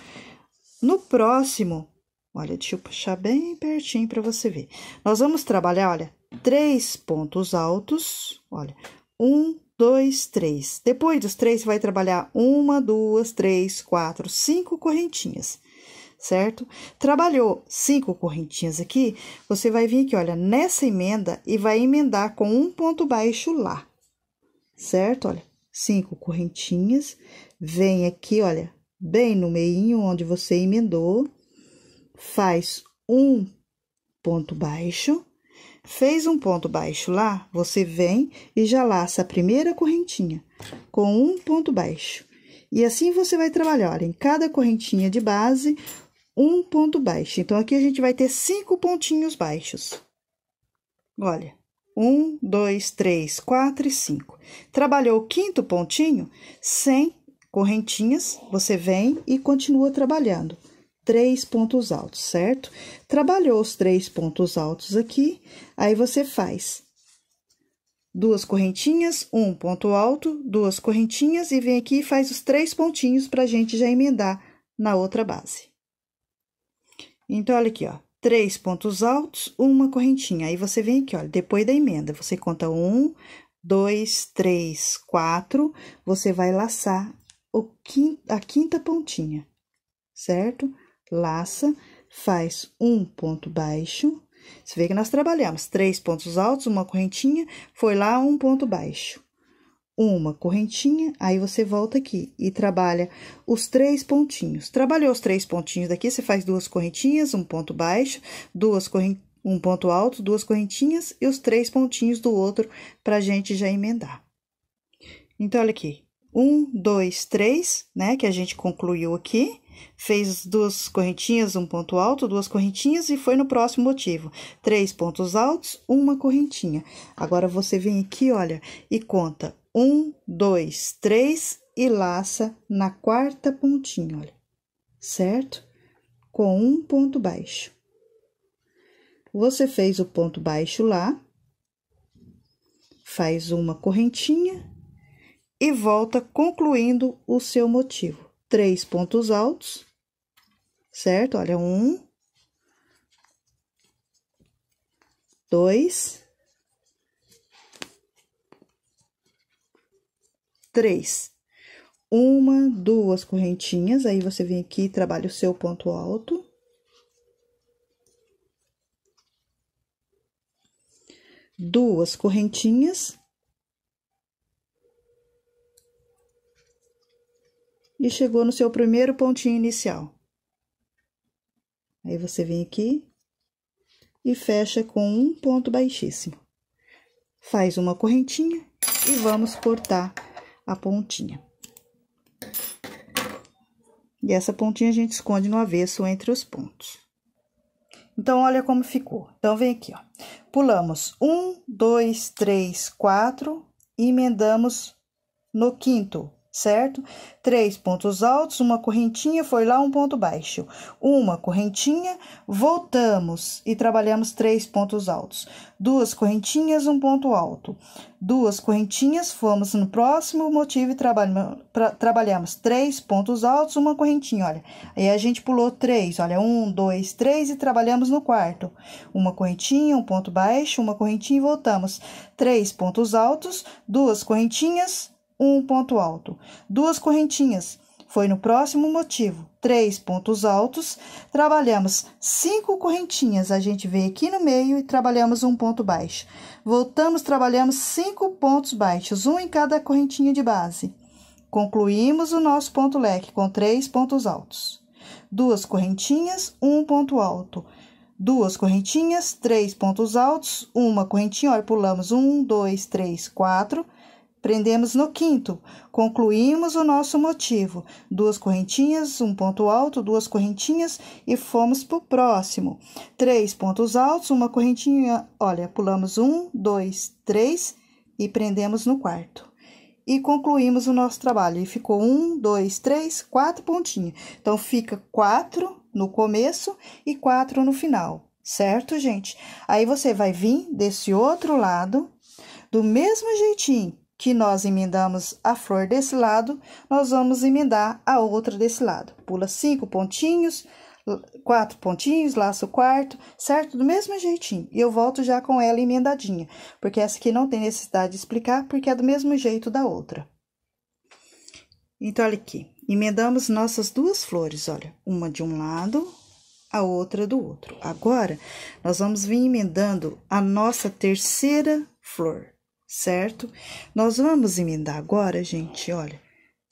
No próximo, olha, deixa eu puxar bem pertinho para você ver. Nós vamos trabalhar, olha, três pontos altos, olha, um, dois, três. Depois dos três, você vai trabalhar uma, duas, três, quatro, cinco correntinhas, certo? Trabalhou cinco correntinhas aqui, você vai vir aqui, olha, nessa emenda e vai emendar com um ponto baixo lá, certo? Olha, cinco correntinhas, vem aqui, olha, bem no meio onde você emendou, faz um ponto baixo. Fez um ponto baixo lá, você vem e já laça a primeira correntinha com um ponto baixo. E assim você vai trabalhar olha, em cada correntinha de base um ponto baixo. Então, aqui a gente vai ter cinco pontinhos baixos. Olha, um, dois, três, quatro e cinco. Trabalhou o quinto pontinho sem correntinhas, você vem e continua trabalhando. Três pontos altos, certo? Trabalhou os três pontos altos aqui, aí você faz duas correntinhas, um ponto alto, duas correntinhas e vem aqui e faz os três pontinhos para a gente já emendar na outra base. Então, olha aqui, ó, três pontos altos, uma correntinha. Aí você vem aqui, olha, depois da emenda, você conta um, dois, três, quatro, você vai laçar quinta, a quinta pontinha, certo? Laça, faz um ponto baixo. Você vê que nós trabalhamos três pontos altos, uma correntinha, foi lá um ponto baixo. Uma correntinha, aí você volta aqui e trabalha os três pontinhos. Trabalhou os três pontinhos daqui, você faz duas correntinhas, um ponto baixo, duas correntinhas um ponto alto, duas correntinhas e os três pontinhos do outro para gente já emendar. Então, olha aqui, um, dois, três, né? Que a gente concluiu aqui. Fez duas correntinhas, um ponto alto, duas correntinhas e foi no próximo motivo. Três pontos altos, uma correntinha. Agora você vem aqui, olha, e conta um, dois, três e laça na quarta pontinha, olha, certo? Com um ponto baixo. Você fez o ponto baixo lá, faz uma correntinha e volta concluindo o seu motivo. Três pontos altos, certo? Olha, um, dois, três. Uma, duas correntinhas, aí você vem aqui e trabalha o seu ponto alto. Duas correntinhas, e chegou no seu primeiro pontinho inicial. Aí você vem aqui e fecha com um ponto baixíssimo. Faz uma correntinha e vamos cortar a pontinha. E essa pontinha a gente esconde no avesso entre os pontos. Então, olha como ficou. Então, vem aqui, ó. Pulamos um, dois, três, quatro, emendamos no quinto, certo? Três pontos altos, uma correntinha, foi lá um ponto baixo. Uma correntinha, voltamos e trabalhamos três pontos altos. Duas correntinhas, um ponto alto. Duas correntinhas, fomos no próximo motivo e trabalha, pra, trabalhamos três pontos altos, uma correntinha, olha. Aí a gente pulou três, olha, um, dois, três e trabalhamos no quarto. Uma correntinha, um ponto baixo, uma correntinha e voltamos. Três pontos altos, duas correntinhas, um ponto alto, duas correntinhas. Foi no próximo motivo, três pontos altos. Trabalhamos cinco correntinhas, a gente vem aqui no meio e trabalhamos um ponto baixo. Voltamos, trabalhamos cinco pontos baixos, um em cada correntinha de base. Concluímos o nosso ponto leque com três pontos altos. Duas correntinhas, um ponto alto duas correntinhas, três pontos altos, uma correntinha, olha, pulamos um, dois, três, quatro, Prendemos no quinto, concluímos o nosso motivo. Duas correntinhas, um ponto alto, duas correntinhas e fomos para o próximo. Três pontos altos, uma correntinha. Olha, pulamos um, dois, três e prendemos no quarto. E concluímos o nosso trabalho. E ficou um, dois, três, quatro pontinhos. Então, fica quatro no começo e quatro no final, certo, gente? Aí você vai vir desse outro lado do mesmo jeitinho que nós emendamos a flor desse lado, nós vamos emendar a outra desse lado. Pula cinco pontinhos, quatro pontinhos, laço quarto, certo? Do mesmo jeitinho. E eu volto já com ela emendadinha, porque essa aqui não tem necessidade de explicar, porque é do mesmo jeito da outra. Então, olha aqui, emendamos nossas duas flores, olha, uma de um lado, a outra do outro. Agora, nós vamos vir emendando a nossa terceira flor, certo? Nós vamos emendar agora, gente, olha,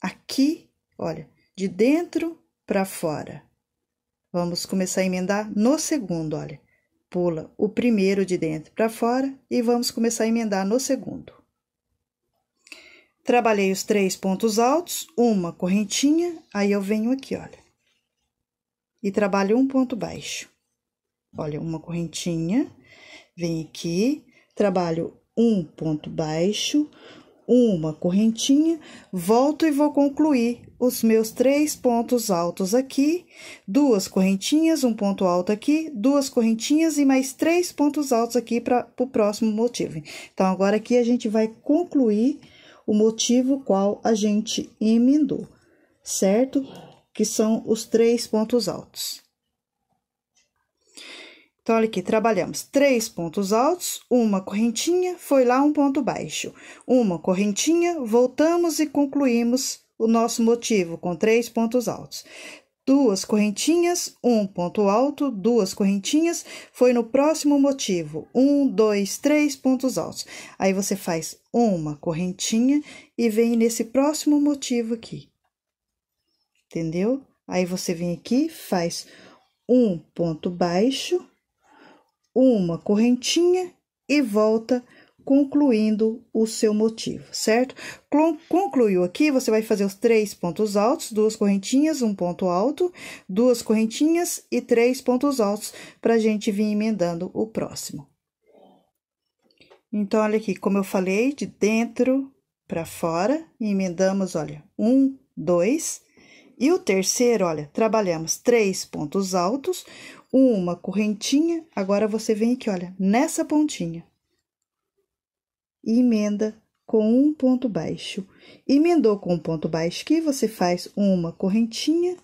aqui, olha, de dentro para fora. Vamos começar a emendar no segundo, olha. Pula o primeiro de dentro para fora e vamos começar a emendar no segundo. Trabalhei os três pontos altos, uma correntinha, aí eu venho aqui, olha. E trabalho um ponto baixo. Olha, uma correntinha, venho aqui, trabalho um ponto baixo, uma correntinha, volto e vou concluir os meus três pontos altos aqui, duas correntinhas, um ponto alto aqui, duas correntinhas e mais três pontos altos aqui para o próximo motivo. Então, agora aqui a gente vai concluir o motivo qual a gente emendou, certo? Que são os três pontos altos. Então, olha aqui, trabalhamos três pontos altos, uma correntinha, foi lá um ponto baixo. Uma correntinha, voltamos e concluímos o nosso motivo com três pontos altos. Duas correntinhas, um ponto alto, duas correntinhas, foi no próximo motivo, um, dois, três pontos altos. Aí você faz uma correntinha e vem nesse próximo motivo aqui, entendeu? Aí você vem aqui, faz um ponto baixo, uma correntinha e volta concluindo o seu motivo, certo? Concluiu aqui, você vai fazer os três pontos altos, duas correntinhas, um ponto alto, duas correntinhas e três pontos altos, para a gente vir emendando o próximo. Então, olha aqui, como eu falei, de dentro para fora, emendamos, olha, um, dois, e o terceiro, olha, trabalhamos três pontos altos, uma correntinha, agora você vem aqui, olha, nessa pontinha. E emenda com um ponto baixo. Emendou com um ponto baixo aqui, você faz uma correntinha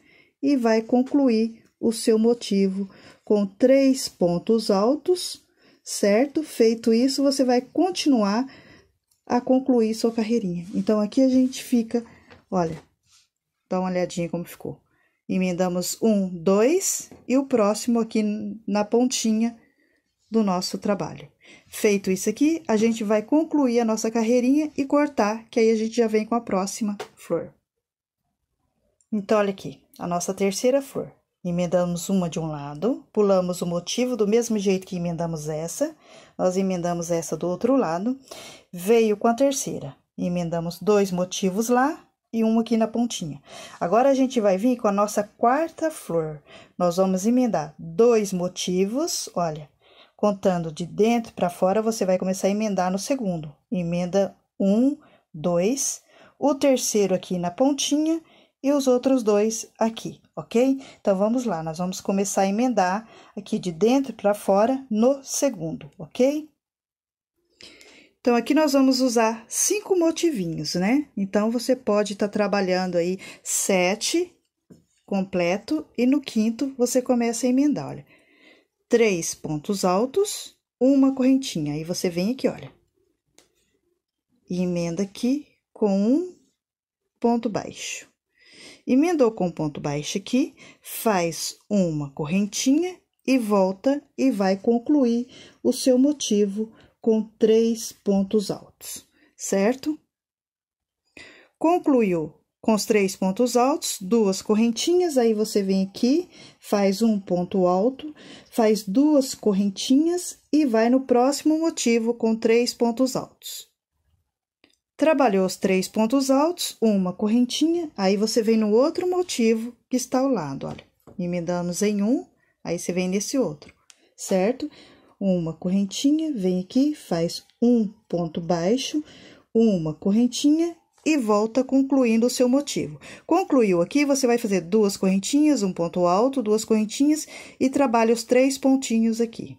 e vai concluir o seu motivo com três pontos altos, certo? Feito isso, você vai continuar a concluir sua carreirinha. Então, aqui a gente fica, olha, dá uma olhadinha como ficou. Emendamos um, dois e o próximo aqui na pontinha do nosso trabalho. Feito isso aqui, a gente vai concluir a nossa carreirinha e cortar, que aí a gente já vem com a próxima flor. Então, olha aqui, a nossa terceira flor. Emendamos uma de um lado, pulamos o motivo do mesmo jeito que emendamos essa, nós emendamos essa do outro lado, veio com a terceira. Emendamos dois motivos lá, e um aqui na pontinha. Agora, a gente vai vir com a nossa quarta flor. Nós vamos emendar dois motivos, olha, contando de dentro para fora, você vai começar a emendar no segundo. Emenda um, dois, o terceiro aqui na pontinha e os outros dois aqui, ok? Então, vamos lá, nós vamos começar a emendar aqui de dentro para fora no segundo, ok? Então, aqui nós vamos usar cinco motivinhos, né? Então, você pode estar tá trabalhando aí sete completo e no quinto você começa a emendar, olha. Três pontos altos, uma correntinha. Aí você vem aqui, olha. E emenda aqui com um ponto baixo. Emendou com um ponto baixo aqui, faz uma correntinha e volta e vai concluir o seu motivo com três pontos altos, certo? Concluiu com os três pontos altos, duas correntinhas, aí você vem aqui, faz um ponto alto, faz duas correntinhas e vai no próximo motivo com três pontos altos. Trabalhou os três pontos altos, uma correntinha, aí você vem no outro motivo que está ao lado, olha. Emendamos em um, aí você vem nesse outro, certo? uma correntinha, vem aqui, faz um ponto baixo, uma correntinha e volta concluindo o seu motivo. Concluiu aqui, você vai fazer duas correntinhas, um ponto alto, duas correntinhas e trabalha os três pontinhos aqui.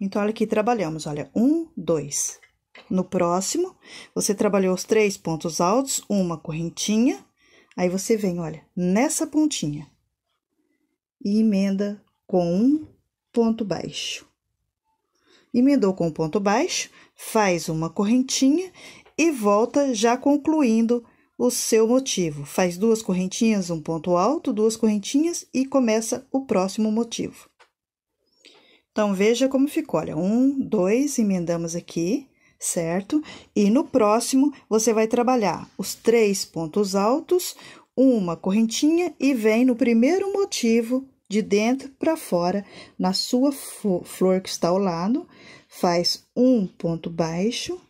Então, olha aqui, trabalhamos, olha, um, dois. No próximo, você trabalhou os três pontos altos, uma correntinha, aí você vem, olha, nessa pontinha e emenda com um ponto baixo. Emendou com o ponto baixo, faz uma correntinha e volta já concluindo o seu motivo. Faz duas correntinhas, um ponto alto, duas correntinhas e começa o próximo motivo. Então, veja como ficou. Olha, um, dois, emendamos aqui, certo? E no próximo, você vai trabalhar os três pontos altos, uma correntinha e vem no primeiro motivo de dentro para fora, na sua flor que está ao lado, faz um ponto baixo,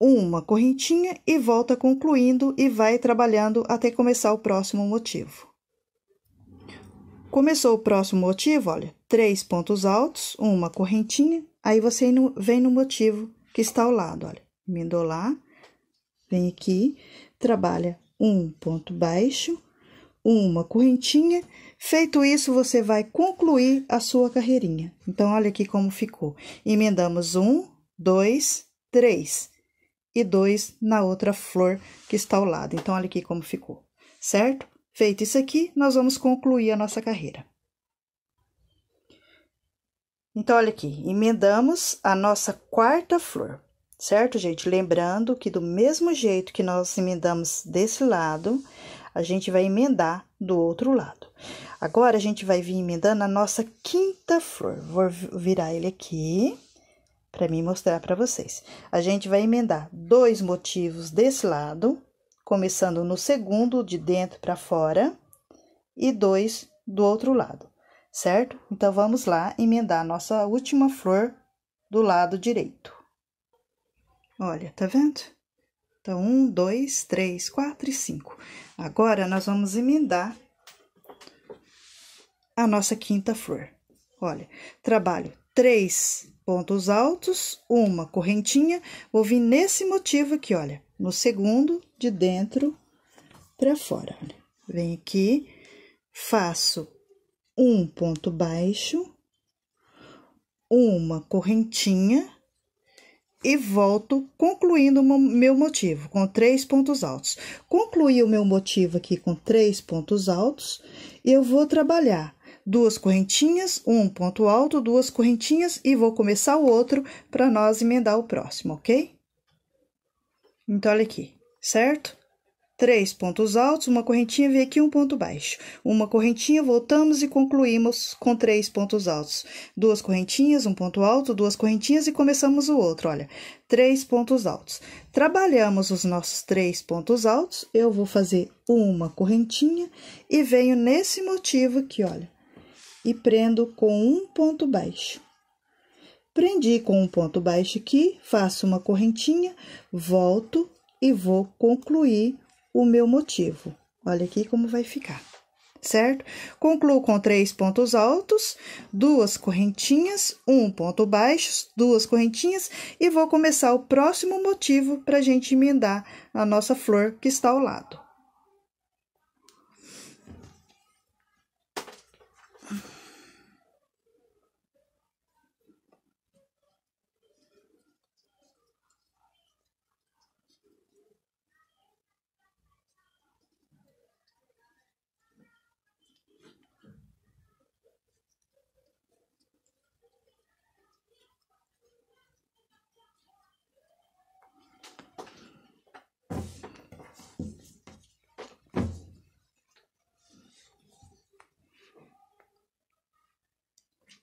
uma correntinha e volta concluindo e vai trabalhando até começar o próximo motivo. Começou o próximo motivo, olha, três pontos altos, uma correntinha, aí você vem no motivo que está ao lado, olha, emendou lá, vem aqui, trabalha um ponto baixo, uma correntinha. Feito isso, você vai concluir a sua carreirinha. Então, olha aqui como ficou. Emendamos um, dois, três e dois na outra flor que está ao lado. Então, olha aqui como ficou, certo? Feito isso aqui, nós vamos concluir a nossa carreira. Então, olha aqui, emendamos a nossa quarta flor, certo, gente? Lembrando que do mesmo jeito que nós emendamos desse lado, a gente vai emendar do outro lado. Agora, a gente vai vir emendando a nossa quinta flor. Vou virar ele aqui para mim mostrar para vocês. A gente vai emendar dois motivos desse lado, começando no segundo, de dentro para fora, e dois do outro lado, certo? Então, vamos lá emendar a nossa última flor do lado direito. Olha, tá vendo? Então, um, dois, três, quatro e cinco. Agora, nós vamos emendar a nossa quinta flor. Olha, trabalho três pontos altos, uma correntinha. Vou vir nesse motivo aqui, olha, no segundo, de dentro para fora. Olha. Vem aqui, faço um ponto baixo, uma correntinha e volto concluindo meu motivo com três pontos altos. Concluí o meu motivo aqui com três pontos altos e eu vou trabalhar duas correntinhas, um ponto alto, duas correntinhas e vou começar o outro para nós emendar o próximo, ok? Então, olha aqui, certo? Três pontos altos, uma correntinha, vem aqui um ponto baixo. Uma correntinha, voltamos e concluímos com três pontos altos. Duas correntinhas, um ponto alto, duas correntinhas e começamos o outro. Olha, três pontos altos. Trabalhamos os nossos três pontos altos. Eu vou fazer uma correntinha e venho nesse motivo aqui, olha, e prendo com um ponto baixo. Prendi com um ponto baixo aqui, faço uma correntinha, volto e vou concluir o meu motivo. Olha aqui como vai ficar, certo? Concluo com três pontos altos, duas correntinhas, um ponto baixo, duas correntinhas e vou começar o próximo motivo para a gente emendar a nossa flor que está ao lado.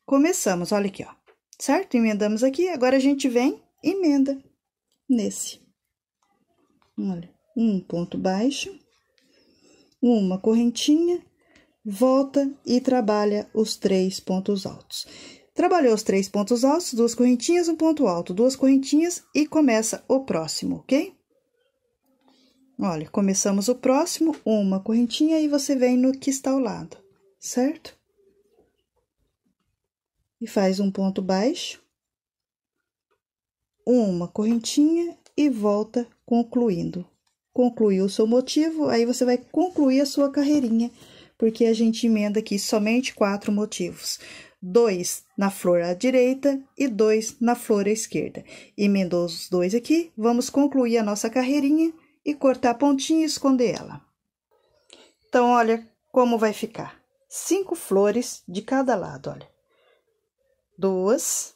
Começamos, olha aqui, ó. Certo? Emendamos aqui, agora a gente vem emenda nesse. Olha, um ponto baixo, uma correntinha, volta e trabalha os três pontos altos. Trabalhou os três pontos altos, duas correntinhas, um ponto alto, duas correntinhas e começa o próximo, ok? Olha, começamos o próximo, uma correntinha e você vem no que está ao lado, certo? e faz um ponto baixo, uma correntinha e volta concluindo. Concluiu o seu motivo, aí você vai concluir a sua carreirinha, porque a gente emenda aqui somente quatro motivos. Dois na flor à direita e dois na flor à esquerda. Emendou os dois aqui, vamos concluir a nossa carreirinha e cortar a pontinha e esconder ela. Então, olha como vai ficar. Cinco flores de cada lado, olha duas,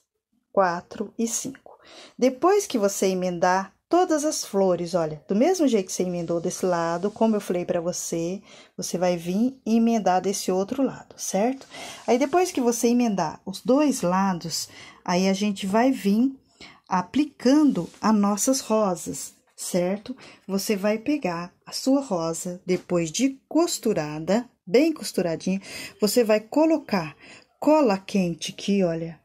quatro e cinco. Depois que você emendar todas as flores, olha, do mesmo jeito que você emendou desse lado, como eu falei para você, você vai vir e emendar desse outro lado, certo? Aí depois que você emendar os dois lados, aí a gente vai vir aplicando as nossas rosas, certo? Você vai pegar a sua rosa depois de costurada, bem costuradinha, você vai colocar cola quente que, olha,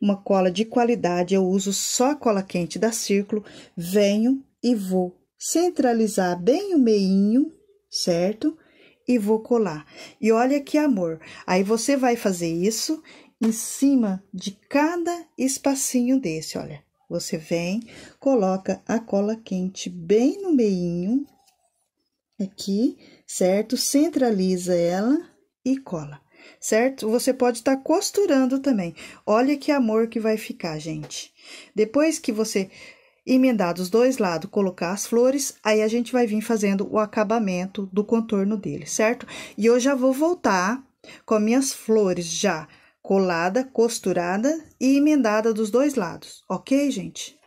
uma cola de qualidade, eu uso só a cola quente da Círculo, venho e vou centralizar bem o meinho, certo? E vou colar. E olha que amor! Aí você vai fazer isso em cima de cada espacinho desse, olha. Você vem, coloca a cola quente bem no meinho, aqui, certo? Centraliza ela e cola certo? Você pode estar tá costurando também. Olha que amor que vai ficar, gente. Depois que você emendar dos dois lados, colocar as flores, aí a gente vai vir fazendo o acabamento do contorno dele, certo? E eu já vou voltar com minhas flores já colada, costurada e emendada dos dois lados, ok, gente?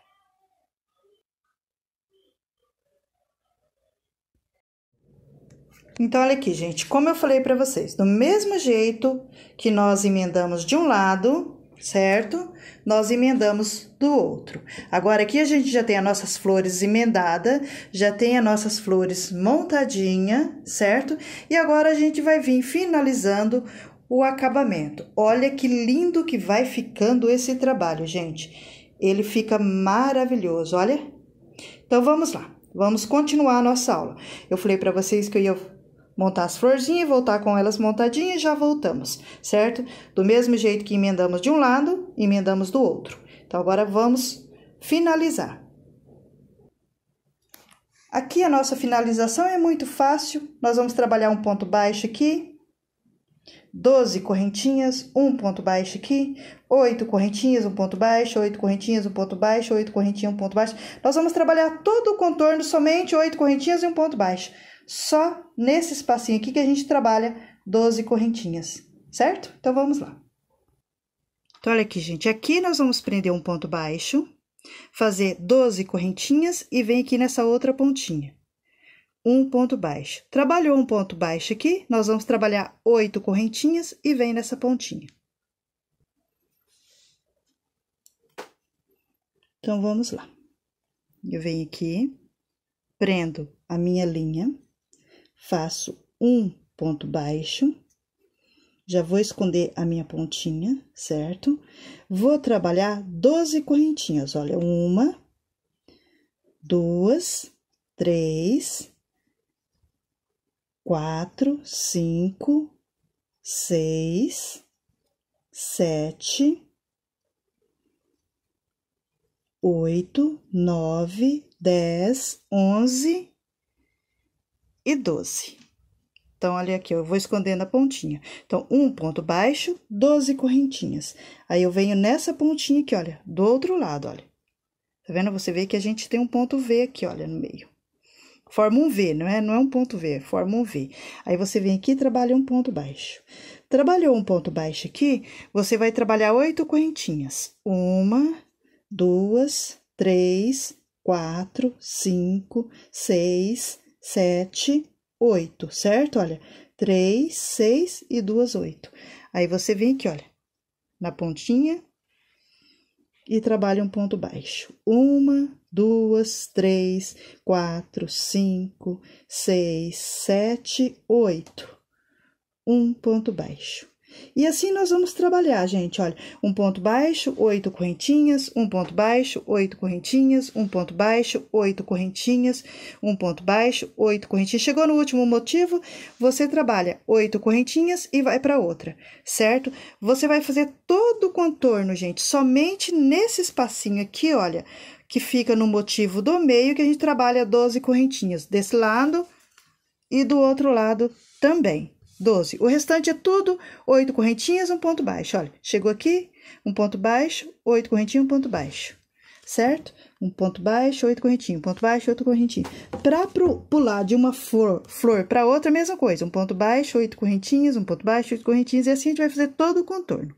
Então, olha aqui, gente, como eu falei para vocês, do mesmo jeito que nós emendamos de um lado, certo? Nós emendamos do outro. Agora, aqui a gente já tem as nossas flores emendada, já tem as nossas flores montadinha, certo? E agora a gente vai vir finalizando o acabamento. Olha que lindo que vai ficando esse trabalho, gente. Ele fica maravilhoso, olha. Então, vamos lá. Vamos continuar a nossa aula. Eu falei para vocês que eu ia montar as florzinhas, voltar com elas montadinhas e já voltamos, certo? Do mesmo jeito que emendamos de um lado, emendamos do outro. Então, agora vamos finalizar. Aqui a nossa finalização é muito fácil, nós vamos trabalhar um ponto baixo aqui, 12 correntinhas, um ponto baixo aqui, 8 correntinhas, um ponto baixo, 8 correntinhas, um ponto baixo, 8 correntinhas, um ponto baixo. Nós vamos trabalhar todo o contorno somente 8 correntinhas e um ponto baixo. Só nesse espacinho aqui que a gente trabalha 12 correntinhas, certo? Então, vamos lá. Então, olha aqui, gente. Aqui nós vamos prender um ponto baixo, fazer 12 correntinhas e vem aqui nessa outra pontinha. Um ponto baixo. Trabalhou um ponto baixo aqui, nós vamos trabalhar oito correntinhas e vem nessa pontinha. Então, vamos lá. Eu venho aqui, prendo a minha linha faço um ponto baixo, já vou esconder a minha pontinha, certo? Vou trabalhar 12 correntinhas, olha, uma, duas, três, quatro, cinco, seis, sete, oito, nove, dez, onze, e 12. Então, olha aqui, eu vou escondendo a pontinha. Então, um ponto baixo, 12 correntinhas. Aí, eu venho nessa pontinha aqui, olha, do outro lado, olha. Tá vendo? Você vê que a gente tem um ponto V aqui, olha, no meio. Forma um V, não é? Não é um ponto V, é forma um V. Aí, você vem aqui e trabalha um ponto baixo. Trabalhou um ponto baixo aqui, você vai trabalhar oito correntinhas. Uma, duas, três, quatro, cinco, seis, 7, 8, certo? Olha, 3, 6 e 2, 8. Aí você vem aqui, olha, na pontinha e trabalha um ponto baixo. Uma, duas, três, quatro, cinco, seis, sete, oito. Um ponto baixo. E assim nós vamos trabalhar, gente. Olha, um ponto baixo, oito correntinhas, um ponto baixo, oito correntinhas, um ponto baixo, oito correntinhas, um ponto baixo, oito correntinhas. Chegou no último motivo, você trabalha oito correntinhas e vai para outra, certo? Você vai fazer todo o contorno, gente, somente nesse espacinho aqui, olha, que fica no motivo do meio, que a gente trabalha 12 correntinhas, desse lado e do outro lado também 12. O restante é tudo oito correntinhas, um ponto baixo. Olha, chegou aqui, um ponto baixo, oito correntinhas, um ponto baixo. Certo? Um ponto baixo, oito correntinhas, um ponto baixo, oito correntinhas. Para pular de uma flor, flor para outra, mesma coisa. Um ponto baixo, oito correntinhas, um ponto baixo, oito correntinhas. E assim a gente vai fazer todo o contorno.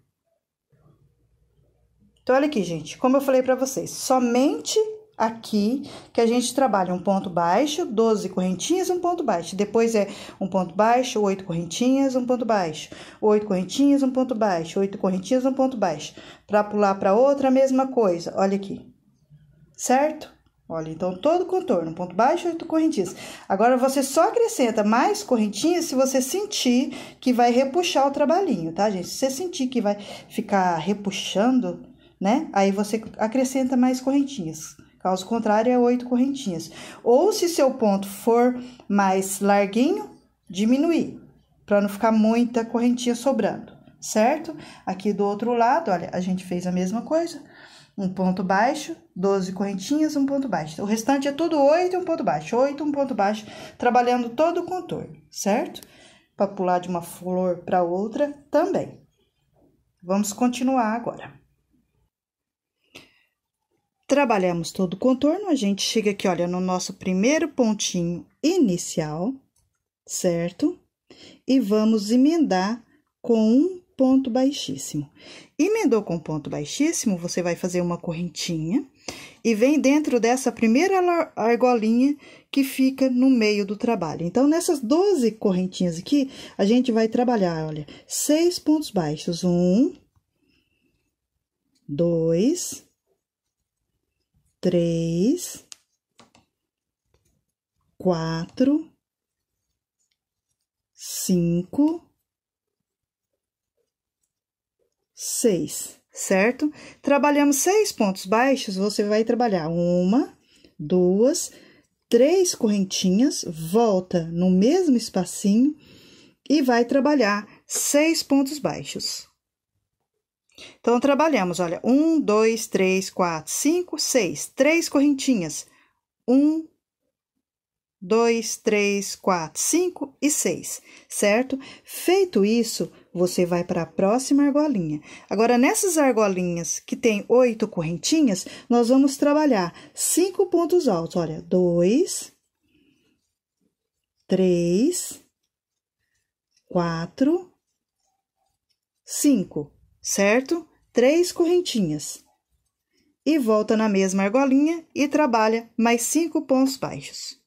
Então, olha aqui, gente. Como eu falei para vocês, somente aqui que a gente trabalha um ponto baixo, 12 correntinhas, um ponto baixo. Depois é um ponto baixo, oito correntinhas, um ponto baixo, oito correntinhas, um ponto baixo, oito correntinhas, um ponto baixo. Para pular para outra, a mesma coisa. Olha aqui. Certo? Olha, então todo o contorno, ponto baixo, oito correntinhas. Agora você só acrescenta mais correntinhas se você sentir que vai repuxar o trabalhinho, tá, gente? Se você sentir que vai ficar repuxando, né? Aí você acrescenta mais correntinhas Caso contrário, é oito correntinhas. Ou se seu ponto for mais larguinho, diminuir, para não ficar muita correntinha sobrando, certo? Aqui do outro lado, olha, a gente fez a mesma coisa. Um ponto baixo, 12 correntinhas, um ponto baixo. O restante é tudo oito, um ponto baixo, oito, um ponto baixo, trabalhando todo o contorno, certo? Para pular de uma flor para outra também. Vamos continuar agora. Trabalhamos todo o contorno, a gente chega aqui, olha, no nosso primeiro pontinho inicial, certo? E vamos emendar com um ponto baixíssimo. Emendou com ponto baixíssimo, você vai fazer uma correntinha e vem dentro dessa primeira argolinha que fica no meio do trabalho. Então, nessas 12 correntinhas aqui, a gente vai trabalhar, olha, seis pontos baixos. Um, dois, três, quatro, cinco, seis, certo? Trabalhamos seis pontos baixos, você vai trabalhar uma, duas, três correntinhas, volta no mesmo espacinho e vai trabalhar seis pontos baixos. Então, trabalhamos, olha, um, dois, três, quatro, cinco, seis, três correntinhas. Um, dois, três, quatro, cinco e seis, certo? Feito isso, você vai para a próxima argolinha. Agora, nessas argolinhas que tem oito correntinhas, nós vamos trabalhar cinco pontos altos. Olha, dois, três, quatro, cinco certo? Três correntinhas. E volta na mesma argolinha e trabalha mais cinco pontos baixos.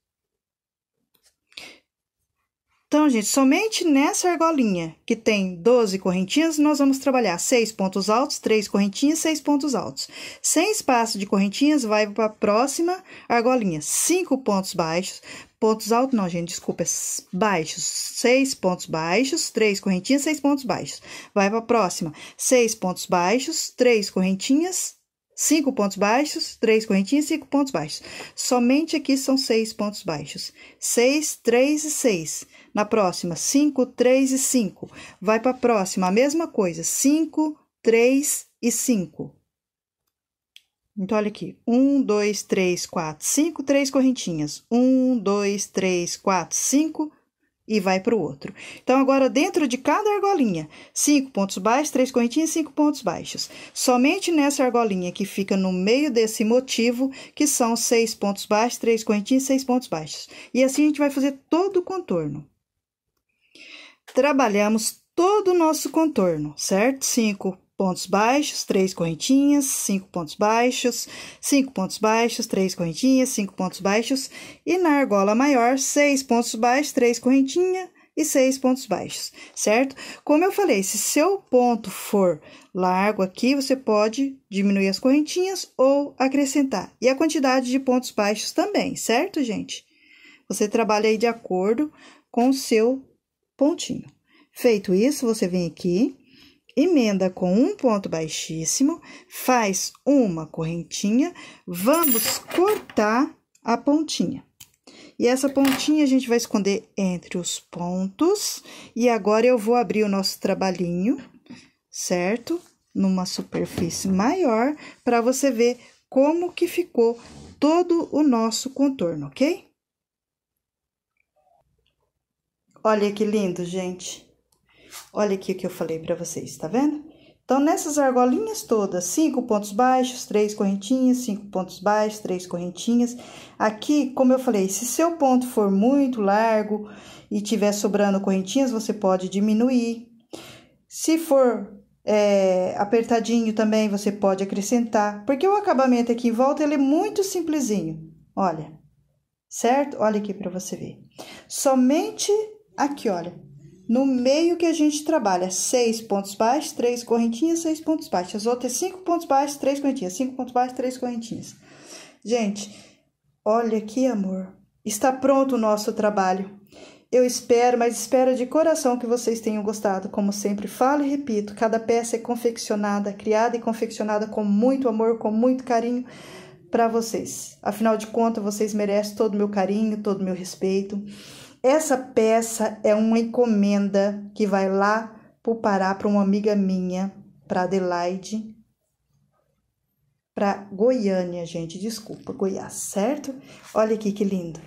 Então, gente, somente nessa argolinha, que tem 12 correntinhas, nós vamos trabalhar seis pontos altos, três correntinhas, seis pontos altos. Sem espaço de correntinhas, vai para a próxima argolinha, cinco pontos baixos, pontos altos, não, gente, desculpa, é baixos, seis pontos baixos, três correntinhas, seis pontos baixos. Vai para a próxima, seis pontos baixos, três correntinhas, cinco pontos baixos, três correntinhas, cinco pontos baixos. Somente aqui são seis pontos baixos, seis, três e seis. Na próxima, cinco, três e cinco. Vai para a próxima, a mesma coisa, cinco, três e cinco. Então, olha aqui. Um, dois, três, quatro, cinco, três correntinhas. Um, dois, três, quatro, cinco e vai para o outro. Então, agora, dentro de cada argolinha, cinco pontos baixos, três correntinhas, cinco pontos baixos. Somente nessa argolinha que fica no meio desse motivo, que são seis pontos baixos, três correntinhas, seis pontos baixos. E assim a gente vai fazer todo o contorno. Trabalhamos todo o nosso contorno, certo? Cinco pontos baixos, três correntinhas, cinco pontos baixos, cinco pontos baixos, três correntinhas, cinco pontos baixos, e na argola maior, seis pontos baixos, três correntinhas e seis pontos baixos, certo? Como eu falei, se seu ponto for largo aqui, você pode diminuir as correntinhas ou acrescentar. E a quantidade de pontos baixos também, certo, gente? Você trabalha aí de acordo com o seu pontinho. Feito isso, você vem aqui emenda com um ponto baixíssimo, faz uma correntinha, vamos cortar a pontinha. E essa pontinha a gente vai esconder entre os pontos. E agora eu vou abrir o nosso trabalhinho, certo? Numa superfície maior, para você ver como que ficou todo o nosso contorno, ok? Olha que lindo, gente! Olha aqui o que eu falei para vocês, tá vendo? Então, nessas argolinhas todas, cinco pontos baixos, três correntinhas, cinco pontos baixos, três correntinhas. Aqui, como eu falei, se seu ponto for muito largo e tiver sobrando correntinhas, você pode diminuir. Se for é, apertadinho também, você pode acrescentar, porque o acabamento aqui em volta ele é muito simplesinho. Olha, certo? Olha aqui para você ver. Somente aqui, olha, no meio que a gente trabalha, seis pontos baixos, três correntinhas, seis pontos baixos. As outras, cinco pontos baixos, três correntinhas, cinco pontos baixos, três correntinhas. Gente, olha que amor. Está pronto o nosso trabalho. Eu espero, mas espero de coração que vocês tenham gostado. Como sempre falo e repito, cada peça é confeccionada, criada e confeccionada com muito amor, com muito carinho para vocês. Afinal de contas, vocês merecem todo o meu carinho, todo o meu respeito. Essa peça é uma encomenda que vai lá para o Pará para uma amiga minha, para Adelaide, para Goiânia, gente, desculpa, Goiás, certo? Olha aqui que lindo.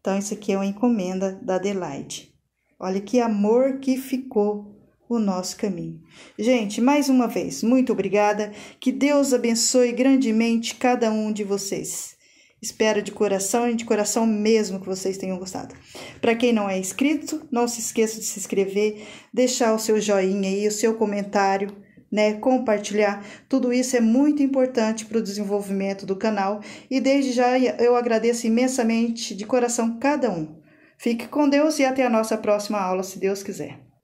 Então, isso aqui é uma encomenda da Adelaide. Olha que amor que ficou o nosso caminho. Gente, mais uma vez, muito obrigada. Que Deus abençoe grandemente cada um de vocês. Espero de coração e de coração mesmo que vocês tenham gostado. Para quem não é inscrito, não se esqueça de se inscrever, deixar o seu joinha aí, o seu comentário, né, compartilhar. Tudo isso é muito importante para o desenvolvimento do canal e desde já eu agradeço imensamente de coração cada um. Fique com Deus e até a nossa próxima aula, se Deus quiser.